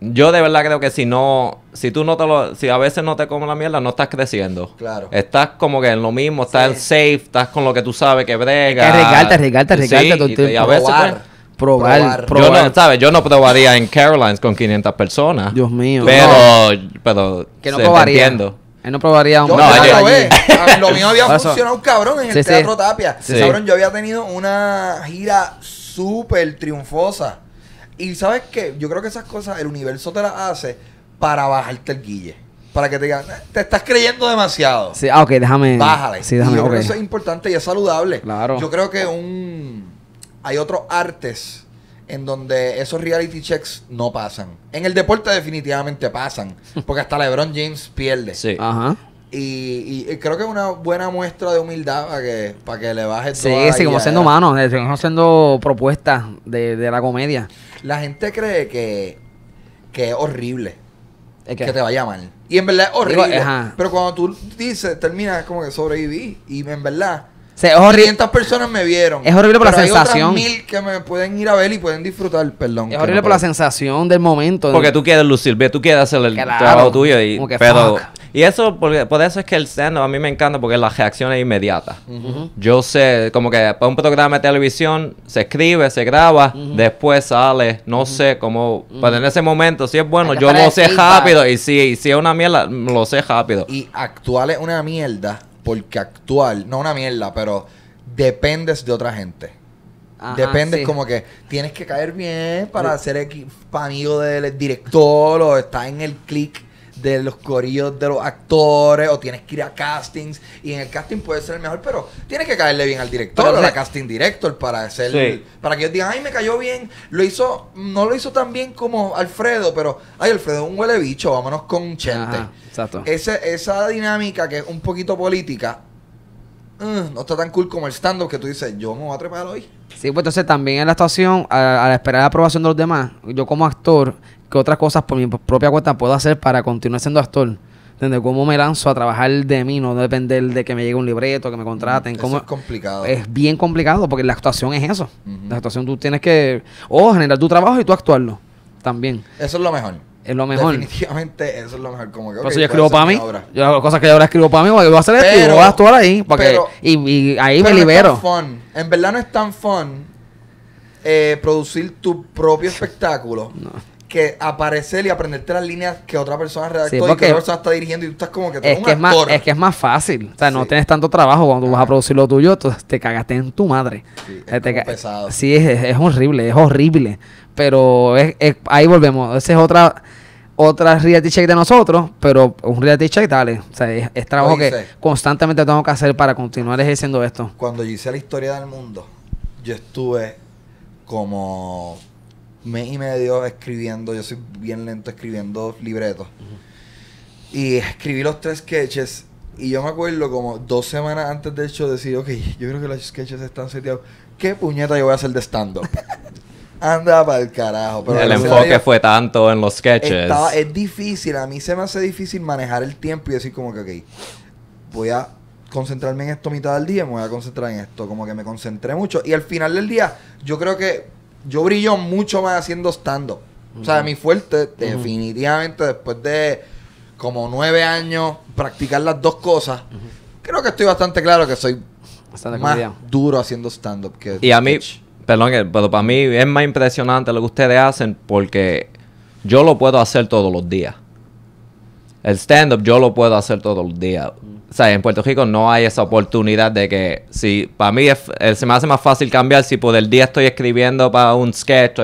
yo de verdad creo que si no, si tú no te lo, si a veces no te comes la mierda, no estás creciendo. Claro. Estás como que en lo mismo, estás en safe, estás con lo que tú sabes que brega. que regala, regalta, arriesgarte. Sí, y, a veces, pues, probar, probar, probar, Yo no, ¿sabes? Yo no probaría en Carolines con 500 personas. Dios mío. Pero, pero, que no probaría. no probaría no, yo, Lo mío había funcionado cabrón en el Teatro Tapia. Cabrón, yo había tenido una gira súper triunfosa y sabes que yo creo que esas cosas el universo te las hace para bajarte el guille. Para que te digan, eh, te estás creyendo demasiado. Sí, ah, ok, déjame. Bájale. Sí, déjame, yo creo que eso es importante y es saludable. Claro. Yo creo que un. Hay otros artes en donde esos reality checks no pasan. En el deporte definitivamente pasan, porque hasta LeBron James pierde. Sí. Ajá. Y, creo que es una buena muestra de humildad para que, para que le bajes Sí, sí, como siendo humanos, como eh, siendo propuestas de, la comedia. La gente cree que, es horrible. que? te vaya mal. Y en verdad es horrible. pero cuando tú dices, terminas como que sobreviví. Y en verdad, es horrible. 500 personas me vieron. Es horrible por la sensación. Otras mil que me pueden ir a ver y pueden disfrutar, perdón. Es horrible por la sensación del momento. Porque tú quieres lucir, tú quieres hacer el claro. trabajo tuyo y pero y eso por eso es que el seno a mí me encanta porque la reacción es inmediata. Yo sé como que para un programa de televisión se escribe, se graba, después sale, no sé cómo pero en ese momento si es bueno, yo lo sé rápido y si si es una mierda lo sé rápido. Y actual es una mierda porque actual no una mierda, pero dependes de otra gente. dependes como que tienes que caer bien para ser amigo del director o está en el click de los corillos de los actores o tienes que ir a castings y en el casting puede ser el mejor, pero tienes que caerle bien al director o la casting director para hacer para que ellos digan, "Ay, me cayó bien." Lo hizo no lo hizo tan bien como Alfredo, pero ay, Alfredo es un huele bicho, vámonos con Chente. exacto. esa dinámica que es un poquito política mm, no está tan cool como el stand-up que tú dices, yo me voy a trepar hoy. Sí, pues entonces también en la actuación, al esperar la aprobación de los demás, yo como actor, qué otras cosas por mi propia cuenta puedo hacer para continuar siendo actor. desde ¿Cómo me lanzo a trabajar de mí? No depender de que me llegue un libreto, que me contraten. es complicado. Es bien complicado porque la actuación es eso. La actuación tú tienes que... O generar tu trabajo y tú actuarlo también. Eso es lo mejor. Es lo mejor. Definitivamente eso es lo mejor. Como que, eso yo escribo para mí. Yo las cosas que yo ahora escribo para mí, porque voy a hacer esto y voy a actuar ahí. y, ahí me libero. En verdad no es tan fun eh, producir tu propio espectáculo. No que aparecer y aprenderte las líneas que otra persona redactó y que otra persona está dirigiendo y tú estás como que tú es, que es, Más, que es más fácil. O sea, no tienes tanto trabajo cuando vas a producir lo tuyo, entonces te cagaste en tu madre. Sí, es, pesado. sí es, horrible, es horrible. Pero ahí volvemos. Ese es otra otra reality check de nosotros, pero un reality check, dale. O sea, es, trabajo que constantemente tengo que hacer para continuar ejerciendo esto. Cuando yo hice la historia del mundo, yo estuve como mes y medio escribiendo, yo soy bien lento escribiendo libretos. Y escribí los tres sketches y yo me acuerdo como dos semanas antes del show decir, ok, yo creo que los sketches están seteados. ¿Qué puñeta yo voy a hacer de stand-up? Anda para el carajo. Pero el enfoque fue tanto en los sketches. es difícil, a mí se me hace difícil manejar el tiempo y decir como que, ok, voy a concentrarme en esto mitad del día, me voy a concentrar en esto. Como que me concentré mucho. Y al final del día, yo creo que yo brillo mucho más haciendo stand-up. O sea, mi fuerte, definitivamente, después de como nueve años practicar las dos cosas, creo que estoy bastante claro que soy más duro haciendo stand-up que. Y a mí, perdón, eh, pero para mí es más impresionante lo que ustedes hacen porque yo lo puedo hacer todos los días. El stand-up yo lo puedo hacer todos los días o en Puerto Rico no hay esa oportunidad de que si para mí eh, se me hace más fácil cambiar si por el día estoy escribiendo para un sketch,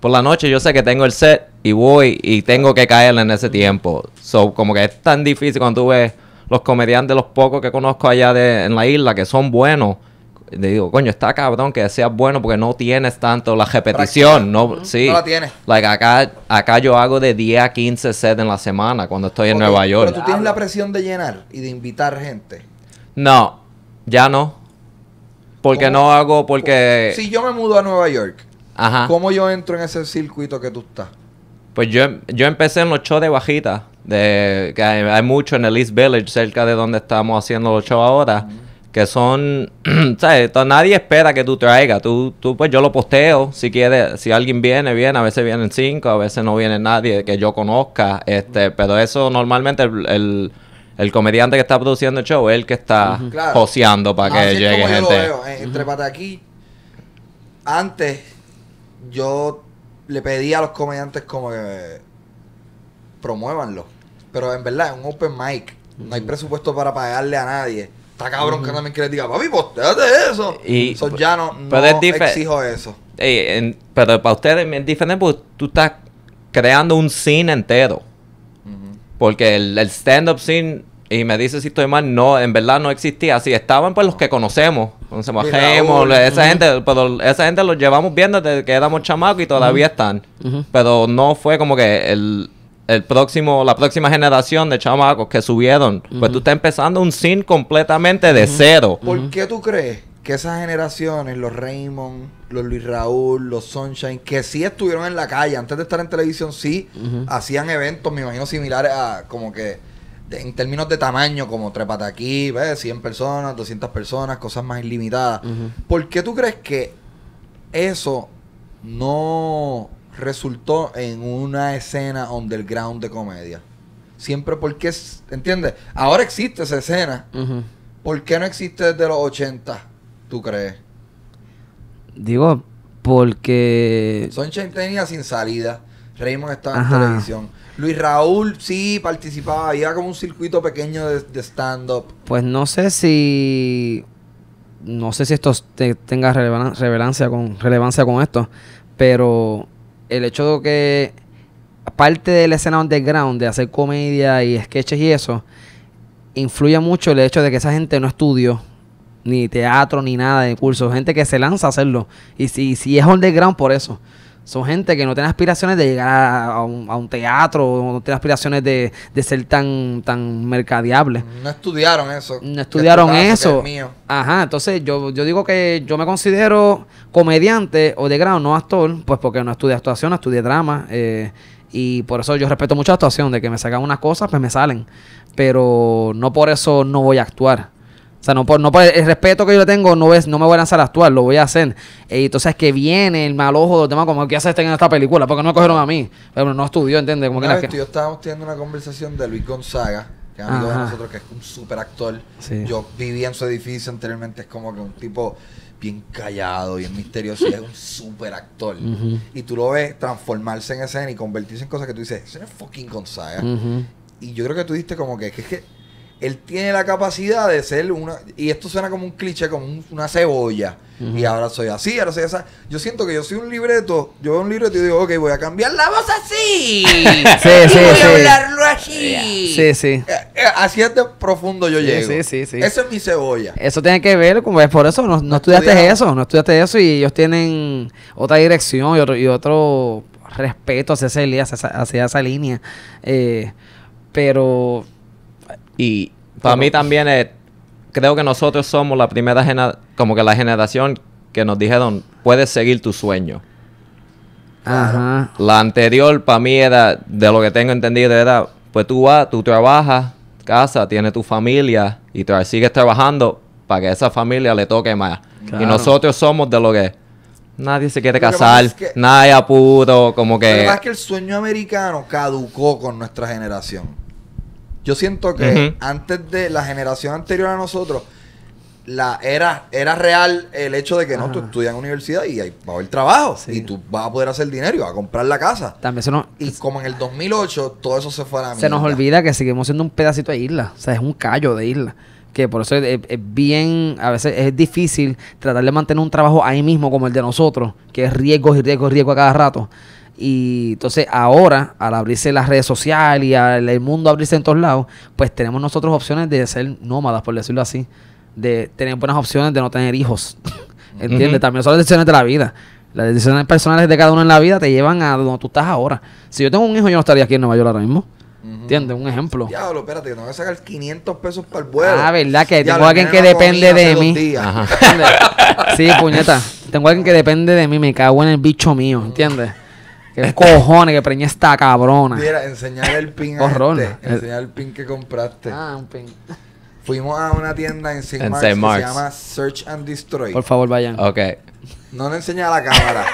por la noche yo sé que tengo el set y voy y tengo que caer en ese tiempo. So, como que es tan difícil cuando tú ves los comediantes, los pocos que conozco allá en la isla, que son buenos le digo, coño, está cabrón que seas bueno porque no tienes tanto la repetición. No, sí. no la tienes. Like, acá, acá yo hago de 10 a 15 sets en la semana cuando estoy en Nueva York. Pero tú tienes ah, la presión de llenar y de invitar gente. No, ya no. Porque no hago, porque... Si yo me mudo a Nueva York, Ajá. ¿cómo yo entro en ese circuito que tú estás? Pues yo, yo empecé en los shows de bajita. De, que hay, mucho en el East Village, cerca de donde estamos haciendo los shows ahora que son, ¿sabes? Nadie espera que tú traigas. Tú, tú, pues yo lo posteo, si quieres, si alguien viene, viene, a veces vienen cinco, a veces no viene nadie que yo conozca, este, pero eso normalmente el, comediante que está produciendo el show es el que está uh para que ah, llegue gente. Yo lo eh, antes yo le pedí a los comediantes como que promuévanlo, pero en verdad es un open mic no hay presupuesto para pagarle a nadie cabrón que también que diga, papi, eso. Y ya no, exijo eso. pero para ustedes es diferente porque tú estás creando un scene entero. Porque el, stand-up scene, y me dice si estoy mal, no, en verdad no existía. Así estaban pues los que conocemos. Conocemos a esa gente, pero esa gente los llevamos viendo desde que éramos chamacos y todavía están. Pero no fue como que el próximo, la próxima generación de chamacos que subieron, pues tú estás empezando un sin completamente de cero. ¿Por qué tú crees que esas generaciones, los Raymond, los Luis Raúl, los Sunshine, que sí estuvieron en la calle, antes de estar en televisión, sí hacían eventos, me imagino, similares a como que en términos de tamaño, como patas aquí, 100 personas, 200 personas, cosas más ilimitadas. ¿Por qué tú crees que eso no resultó en una escena underground de comedia. Siempre porque, ¿entiendes? Ahora existe esa escena. ¿Por qué no existe desde los 80, tú crees? Digo, porque... Son tenía sin salida. Raymond estaba en televisión. Luis Raúl sí participaba, había como un circuito pequeño de, stand-up. Pues no sé si. No sé si esto tenga relevancia con, relevancia con esto, pero el hecho de que aparte de la escena underground, de hacer comedia y sketches y eso, influye mucho el hecho de que esa gente no estudió ni teatro ni nada de curso, gente que se lanza a hacerlo. Y si, si es underground por eso. Son gente que no tiene aspiraciones de llegar a, un, teatro o teatro, no tiene aspiraciones de, ser tan, tan mercadeable. No estudiaron eso. No estudiaron eso. Ajá, entonces yo, yo digo que yo me considero comediante o de grado, no actor, pues porque no estudié actuación, estudié drama. Eh, y por eso yo respeto mucho la actuación, de que me sacan unas cosas, pues me salen. Pero no por eso no voy a actuar. O sea, no por, no por el respeto que yo le tengo, no, ves no me voy a lanzar a actuar, lo voy a hacer. Eh, y entonces que viene el mal ojo del tema, como que haces en esta película, porque no me cogieron a mí. Pero no estudió, ¿entiendes? Como que, Yo estábamos teniendo una conversación de Luis Gonzaga, que es amigo de nosotros, que es un super actor. Yo vivía en su edificio anteriormente, es como que un tipo bien callado, bien misterioso, es un super actor. Y tú lo ves transformarse en escena y convertirse en cosas que tú dices, ese es fucking Gonzaga. Y yo creo que tú diste como que es que él tiene la capacidad de ser una. Y esto suena como un cliché, como una cebolla. Y ahora soy así, ahora soy esa. Yo siento que yo soy un libreto. Yo veo un libreto y digo, ok, voy a cambiar la voz así. sí, y sí, voy a hablarlo así. Sí, sí. Eh, eh, así es de profundo yo llego. Sí, sí, sí. Eso es mi cebolla. Eso tiene que ver, como es por eso, no, no, estudiaste eso. No estudiaste eso y ellos tienen otra dirección y otro, respeto hacia, hacia, esa, hacia esa línea. Eh, pero y para mí también es, creo que nosotros somos la primera generación, como que la generación que nos dijeron, puedes seguir tu sueño. Ajá. La anterior para mí era, de lo que tengo entendido, era, pues tú vas, tú trabajas, casa, tienes tu familia y sigues trabajando para que esa familia le toque más. Y nosotros somos de lo que... Nadie se quiere casar, nadie apuro, como que... La verdad es que el sueño americano caducó con nuestra generación. Yo siento que antes de la generación anterior a nosotros, la era, era real el hecho de que no, tú estudias en universidad y ahí va a haber trabajo y tú vas a poder hacer dinero vas a comprar la casa. También y como en el 2008 todo eso se fue a la Se nos olvida que seguimos siendo un pedacito de isla, o sea, es un callo de isla. Que por eso es, bien, a veces es difícil tratar de mantener un trabajo ahí mismo como el de nosotros, que es riesgo y riesgo y riesgo a cada rato. Y entonces ahora, al abrirse las redes sociales y al el mundo abrirse en todos lados, pues tenemos nosotros opciones de ser nómadas, por decirlo así. De tener buenas opciones de no tener hijos. ¿Entiendes? También son las decisiones de la vida. Las decisiones personales de cada uno en la vida te llevan a donde tú estás ahora. Si yo tengo un hijo, yo no estaría aquí en Nueva York ahora mismo. ¿Entiendes? Un ejemplo. Diablo, espérate, que tengo que sacar 500 pesos para el vuelo. Ah, ¿verdad? Que tengo alguien que depende de mí. sí, puñeta. Tengo alguien que depende de mí, me cago en el bicho mío, ¿entiendes? Que este, cojones que preñé esta cabrona. Mira, enseñar el pin. a Este. Enseñar el pin que compraste. Ah, un pin. Fuimos a una tienda en Saint, Marks, que se llama Search and Destroy. Por favor, vayan. Ok. No le enseñe a la cámara.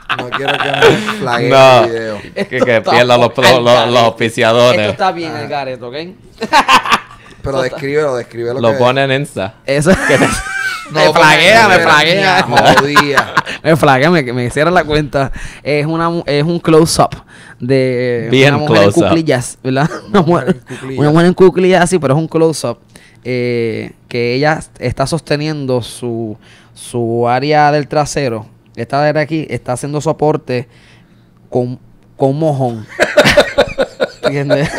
no quiero que me flague el video. que, pierda los, los, los, Esto está bien, ah. el Gareth, ¿ok? Pero descríbelo, descríbelo. Lo que... ponen en Insta. Eso. Que... me flaguea, me flaguea. me flaguea, me, me la cuenta. Es una es un close up de una mujer en cuclillas, ¿verdad? Una mujer, una mujer en cuclillas sí, pero es un close up eh, que ella está sosteniendo su su área del trasero. Esta de aquí está haciendo soporte con con mojón. ¿Entiendes?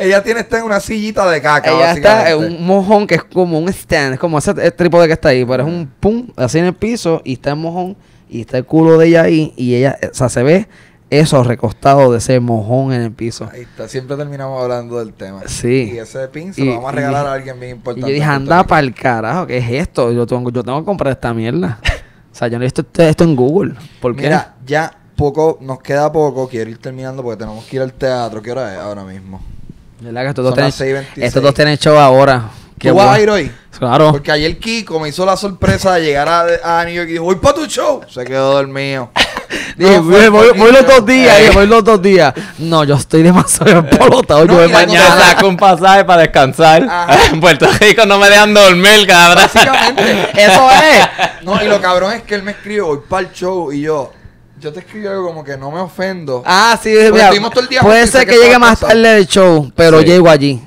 Ella tiene está en una sillita de caca. Ella está un mojón que es como un stand, es como ese trípode que está ahí, pero es un pum, así en el piso y está el mojón y está el culo de ella ahí y ella, o sea, se ve eso recostado de ese mojón en el piso. Ahí está, siempre terminamos hablando del tema. Sí. Y ese pin se lo vamos a regalar a alguien bien importante. Y yo dije, anda para el carajo, ¿qué es esto? Yo tengo, yo tengo que comprar esta mierda. o sea, yo no he visto este- esto en Google. Mira, ya poco, nos queda poco. Quiero ir terminando porque tenemos que ir al teatro. ¿Qué hora es ahora mismo? ¿Verdad que estos dos, tienen, dos tienen show ahora? ¿Tú vas a ir hoy? Claro. Porque ayer Kiko me hizo la sorpresa de llegar a, a New York y dijo, voy para tu show. Se quedó dormido. Dije, voy, voy, los dos días, eh. voy los dos días. No, yo estoy demasiado empolotado. No, yo voy mañana saco un pasaje para descansar. En Puerto Rico no me dejan dormir, cabrón. Básicamente. Eso es. No, y lo cabrón es que él me escribe, voy para el show y yo yo te escribí algo como que no me ofendo. Ah, sí, es todo el día puede ser que, llegue más tarde del show, pero llego allí.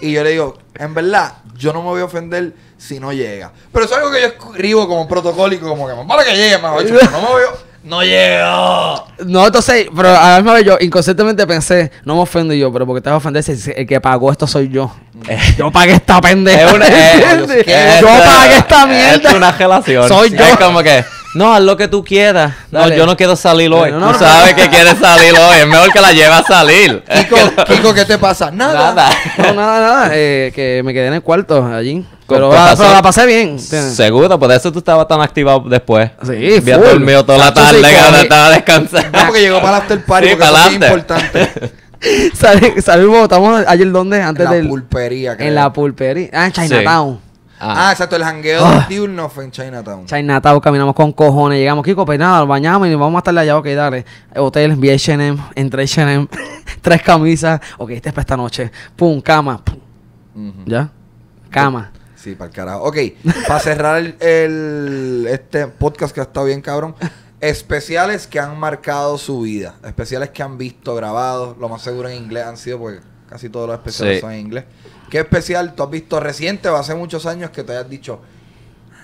Y yo le digo, en verdad, yo no me voy a ofender si no llega. Pero es algo que yo escribo como protocólico, como que para que llegue, más ocho, no me voy ¡No llego! No, entonces, pero a la me veo yo inconscientemente pensé, no me ofendo yo, pero porque te vas a ofender si el que pagó esto soy yo. Mm. yo pagué esta pendeja. Es una, eh, yo, pagué esta mierda. Es una relación. Soy yo. como que... No, haz lo que tú quieras. No, yo no quiero salir hoy. No, no, sabes que quieres salir hoy. Es mejor que la lleve a salir. Kiko, Kiko ¿qué te pasa? Nada. nada. No, nada, nada. Eh, que me quedé en el cuarto allí. Pero, la, pasé bien. Seguro, por eso tú estabas tan activado después. Sí, Había dormido toda la tarde, que estaba descansando. No, porque llegó para el after party, sí, porque eso es importante. Salimos, estamos ayer donde antes En la pulpería, En la pulpería. Ah, en Chinatown. Ah. ah, exacto, el hangueo ah. de diurno fue en Chinatown. Chinatown, caminamos con cojones, llegamos aquí, pues nada, bañamos y vamos a estar allá, ok, dale. Hotel, vi H&M, entré H&M, tres camisas, ok, este es para esta noche. Pum, cama, ¿ya? Cama. Sí, para el carajo. Ok, para cerrar el, este podcast que ha estado bien cabrón, especiales que han marcado su vida, especiales que han visto grabados, lo más seguro en inglés han sido porque casi todos los especiales son en inglés. ¿Qué especial tú has visto reciente o hace muchos años que te hayas dicho,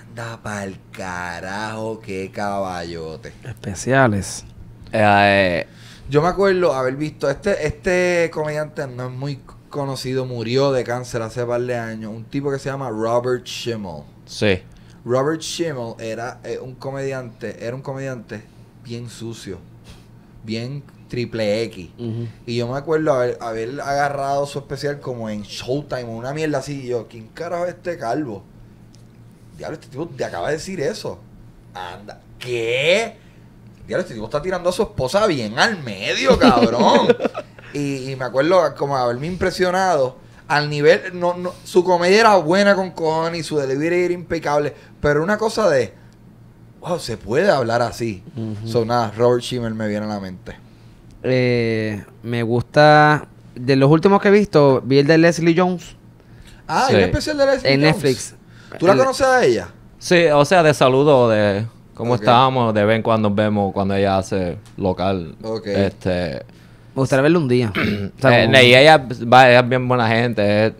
anda para el carajo, qué caballote? Especiales. Eh, eh. Yo me acuerdo haber visto, este, este comediante no es muy conocido, murió de cáncer hace par de años, un tipo que se llama Robert Schimmel. Sí. Robert Schimmel era eh, un comediante, era un comediante bien sucio, bien Triple X. Y yo me acuerdo haber, agarrado su especial como en Showtime, una mierda así. Y yo, ¿quién carajo este calvo? Diablo, este tipo te acaba de decir eso. Anda, ¿qué? Diablo, este tipo está tirando a su esposa bien al medio, cabrón. y, me acuerdo como haberme impresionado. Al nivel, no, no, su comedia era buena con con y su delivery era impecable. Pero una cosa de, wow, se puede hablar así. Son nada, Robert Schimmer me viene a la mente. Eh, me gusta. De los últimos que he visto, vi el de Leslie Jones. Ah, el especial de Leslie en Netflix. ¿Tú la conoces a ella? Sí, o sea, de saludo, de cómo estábamos, de vez cuando vemos cuando ella hace local. Este. Me gustaría verlo un día. Eh, y ella, va, es bien buena gente.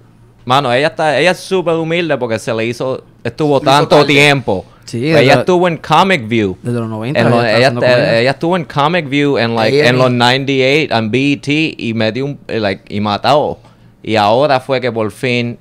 mano, ella está, ella es súper humilde porque se le hizo, estuvo tanto tiempo. Sí, ella estuvo en Comic View. Desde los 90. ella, estuvo en Comic View en, like, en los 98, en BET, y matado. Eh, like, y mató. Y ahora fue que por fin...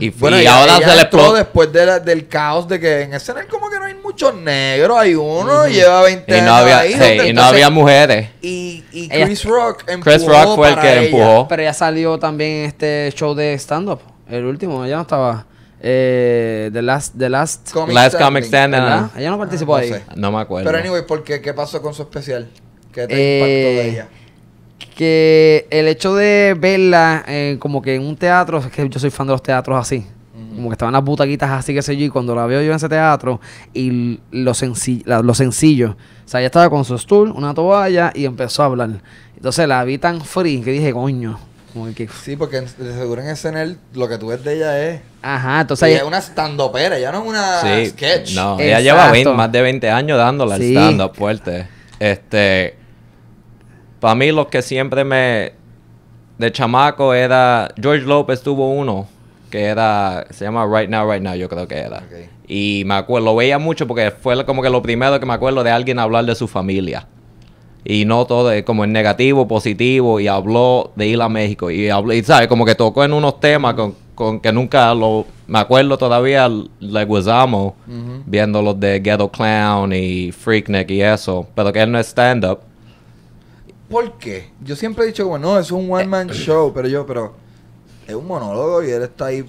Y, bueno, y ahora se le explotó. después del caos de que en escena como que no hay muchos negros, hay uno, lleva 20 y no había, años y no había mujeres. Y, y Chris Rock empujó Chris Rock fue el que empujó. Pero ella salió también en este show de stand-up, el último, ella no estaba... Eh, The Last, The Last, Comic Stand. Ah. Ella no participó ah, ahí. No me acuerdo. Pero anyway, ¿por qué? pasó con su especial? ¿Qué te eh, impactó de ella? Que el hecho de verla eh, como que en un teatro, es que yo soy fan de los teatros así. Como que estaban las butaquitas así, que sé yo, y cuando la veo yo en ese teatro, y lo, lo sencillo, o sea, ella estaba con su stool, una toalla, y empezó a hablar. Entonces la vi tan free que dije, coño, sí, porque seguro en él lo que tú ves de ella es. Ajá, entonces. es una stand-upera, ella no es una sí, sketch. No, ella lleva más de 20 años dándola sí. stand-up fuerte. Este. Para mí, lo que siempre me. De chamaco era. George López tuvo uno que era. Se llama Right Now, Right Now, yo creo que era. Y me acuerdo, lo veía mucho porque fue como que lo primero que me acuerdo de alguien hablar de su familia y no todo como en negativo, positivo, y habló de ir a México, y sabe... como que tocó en unos temas con, que nunca lo, me acuerdo todavía, le viendo los de Ghetto Clown y Freakneck y eso, pero que él no es stand-up. ¿Por qué? Yo siempre he dicho, bueno, es un one-man eh, show, pero yo, pero es un monólogo y él está ahí.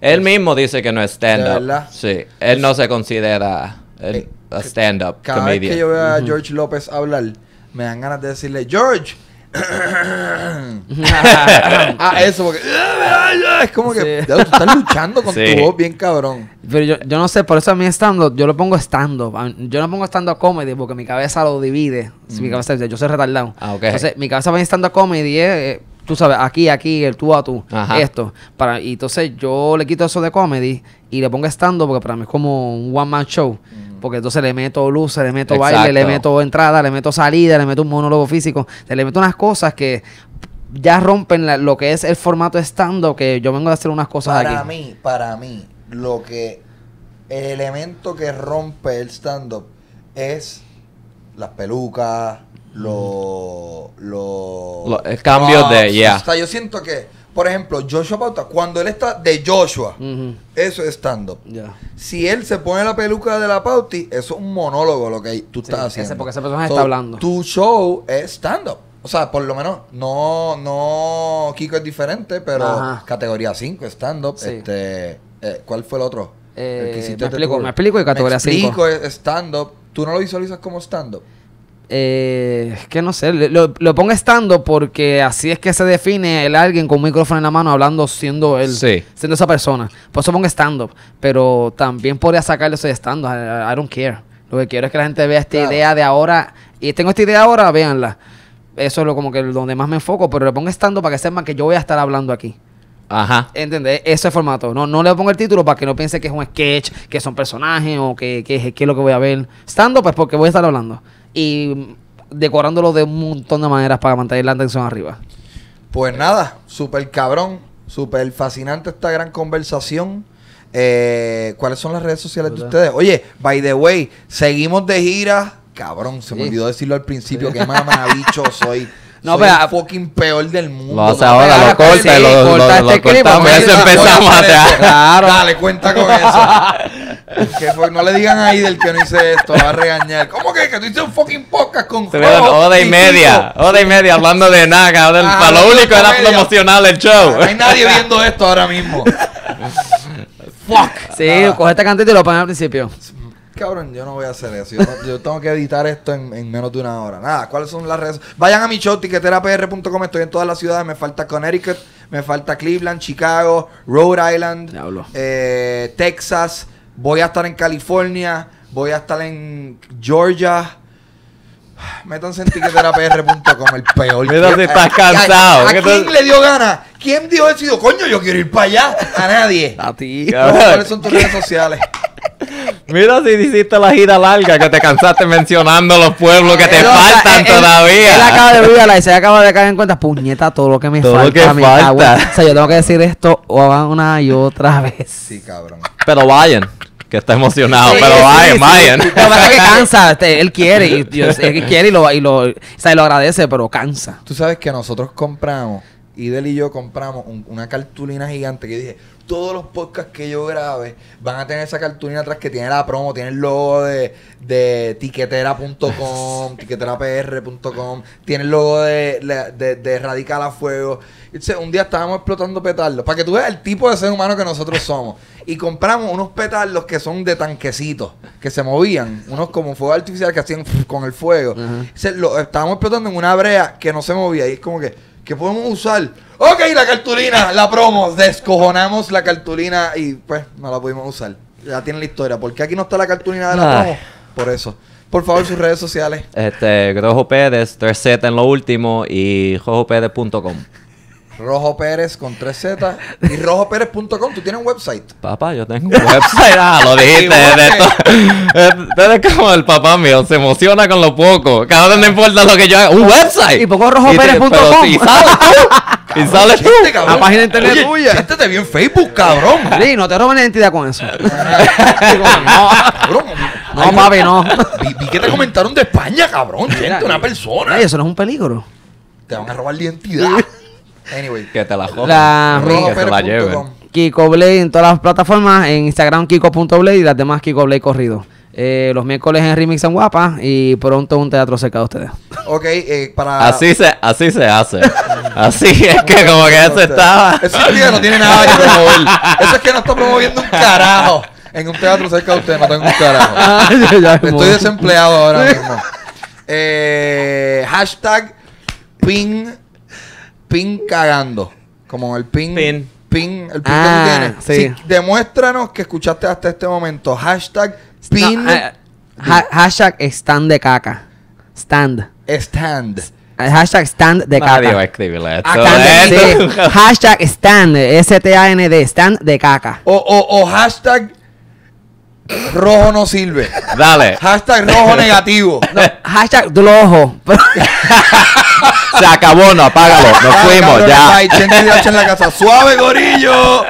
Él mismo dice que no es stand-up. Sí, él no se considera el, eh, eh, stand-up Cada vez que yo veo a George López hablar me dan ganas de decirle, George. ah, eso, porque es como que estás luchando con tu voz bien cabrón. Pero yo, no sé, por eso a mí estando, yo lo pongo estando, Yo no pongo estando a comedy porque mi cabeza lo divide. Mi mm. cabeza, yo soy retardado. Ah, entonces, mi cabeza va stand-up comedy eh, eh, tú sabes, aquí, aquí, el tú a tú, Ajá. esto. Para, y entonces yo le quito eso de comedy y le pongo estando porque para mí es como un one-man show. Mm. Porque entonces le meto luz, le meto baile, le meto entrada, le meto salida, le meto un monólogo físico, le meto unas cosas que ya rompen lo que es el formato stand-up que yo vengo de hacer unas cosas para Para mí, para mí, lo que el elemento que rompe el stand-up es las pelucas, los... Lo, los cambios de... ya yeah. yo siento que por ejemplo, Joshua Pauta, cuando él está de Joshua, eso es stand-up. Si él se pone la peluca de la Pauti, eso es un monólogo lo que tú estás haciendo. porque esa persona está hablando. Tu show es stand-up. O sea, por lo menos, no, no, Kiko es diferente, pero categoría 5, stand-up. Este, eh, ¿Cuál fue el otro? Eh, me, explico, me explico, categoría 5. Me es stand-up. ¿Tú no lo visualizas como stand-up? Eh, es que no sé, lo, pongo pongo up porque así es que se define el alguien con un micrófono en la mano hablando siendo él, siendo esa persona. Por eso pongo stand-up, pero también podría sacarle ese stand-up. I, don't care. Lo que quiero es que la gente vea esta idea de ahora. Y tengo esta idea ahora, véanla. Eso es lo, como que donde más me enfoco, pero le pongo stand-up para que sepan que yo voy a estar hablando aquí. Ajá. ¿Entendés? Ese es formato. No, no le pongo el título para que no piense que es un sketch, que son personajes o que, que, que es lo que voy a ver. Stand-up es porque voy a estar hablando y decorándolo de un montón de maneras para mantener la atención arriba. Pues nada, super cabrón, súper fascinante esta gran conversación. Eh, ¿Cuáles son las redes sociales de ustedes? Oye, by the way, seguimos de gira. Cabrón, se me olvidó decirlo al principio, qué que bicho soy. No, soy pero, el ah, fucking peor del mundo. Lo hace ahora, ah, lo corta, lo, este corta lo, pues empezamos a Claro. Dale, cuenta con eso. que no le digan ahí del que no hice esto, va a regañar. ¿Cómo que? Que tú hiciste un fucking podcast con ve Hora y, media, hora y media hablando de nada. Ah, para lo único era promocional el show. No hay nadie viendo esto ahora mismo. Fuck. Sí, coge esta cantita y lo pones al principio cabrón, yo no voy a hacer eso. Yo, tengo que editar esto en, menos de una hora. Nada, ¿cuáles son las redes? Vayan a mi show, tiqueterapr.com. Estoy en todas las ciudades. Me falta Connecticut, me falta Cleveland, Chicago, Rhode Island, eh, Texas. Voy a estar en California. Voy a estar en Georgia. Métanse en tiqueterapr.com, el peor. Métanse, estás cansado. ¿A, quién le dio gana? ¿Quién dio decidido? Coño, yo quiero ir para allá. A nadie. A ti. ¿Cuáles son tus redes sociales? Mira si hiciste la gira larga que te cansaste mencionando los pueblos que te faltan todavía. Él acaba de y se acaba de caer en cuenta, puñeta, todo lo que me todo Lo que falta. O sea, yo tengo que decir esto una y otra vez. Sí, cabrón. Pero vayan que está emocionado, pero vayan, vayan. Lo que pasa que cansa, este, él quiere, y, él quiere y lo, y lo, o sea, lo agradece, pero cansa. Tú sabes que nosotros compramos, Idel y yo compramos una cartulina gigante que dije, todos los podcasts que yo grabe van a tener esa cartulina atrás que tiene la promo, tiene el logo de, de tiquetera.com, tiqueterapr.com, tiene el logo de, de, Radical a Fuego. un día estábamos explotando petardos, para que tú veas el tipo de ser humano que nosotros somos. Y compramos unos petardos que son de tanquecitos, que se movían, unos como fuego artificial que hacían con el fuego. estábamos explotando en una brea que no se movía y es como que que podemos usar? Ok, la cartulina, la promo. Descojonamos la cartulina y pues no la pudimos usar. Ya tiene la historia. ¿Por qué aquí no está la cartulina de la promo? Por eso. Por favor, sus redes sociales. Este, Grojo Pérez, 3Z en lo último y jojopérez.com. Rojo Pérez con 3Z y rojopérez.com. ¿Tú tienes un website? Papá, yo tengo un website. Ah, lo dijiste. Ustedes como el papá mío, se emociona con lo poco. Cada vez no importa lo que yo haga. ¡Un website! Y poco rojopérez.com. Y, y tú. y tú. página de internet este tuya. vi bien Facebook, cabrón. Sí, no te roben la identidad con eso. no, cabrón. No, papi, no. Vi, que te comentaron de España, cabrón. gente, una persona. eso no es un peligro. Te van a robar la identidad. Anyway. Que te la jodan. La, que Kiko Blade en todas las plataformas. En Instagram, Kiko.blade y las demás, Kiko Blade corrido. Eh, los miércoles en Remix en Guapa y pronto un teatro cerca de ustedes. Ok, eh, para... Así se, así se hace. así es que como que eso estaba... Eso es que no tiene nada que promover. Eso es que no está promoviendo un carajo. En un teatro cerca de ustedes no tengo un carajo. Ah, Estoy desempleado ahora mismo. Eh, hashtag pin pin cagando. Como el pin. Pin. pin el pin ah, demuéstranos que escuchaste hasta este momento. Hashtag pin. Ah, ah, hashtag stand de caca. Stand. Stand. Eh, hashtag stand de caca. Nadie va a escribirle Hashtag stand, S-T-A-N-D, stand de caca. O, o hashtag Rojo no sirve. Dale. Hashtag rojo negativo. No, hashtag rojo. Se acabó, no, apágalo. Nos fuimos, ya. en la casa. Suave, gorillo.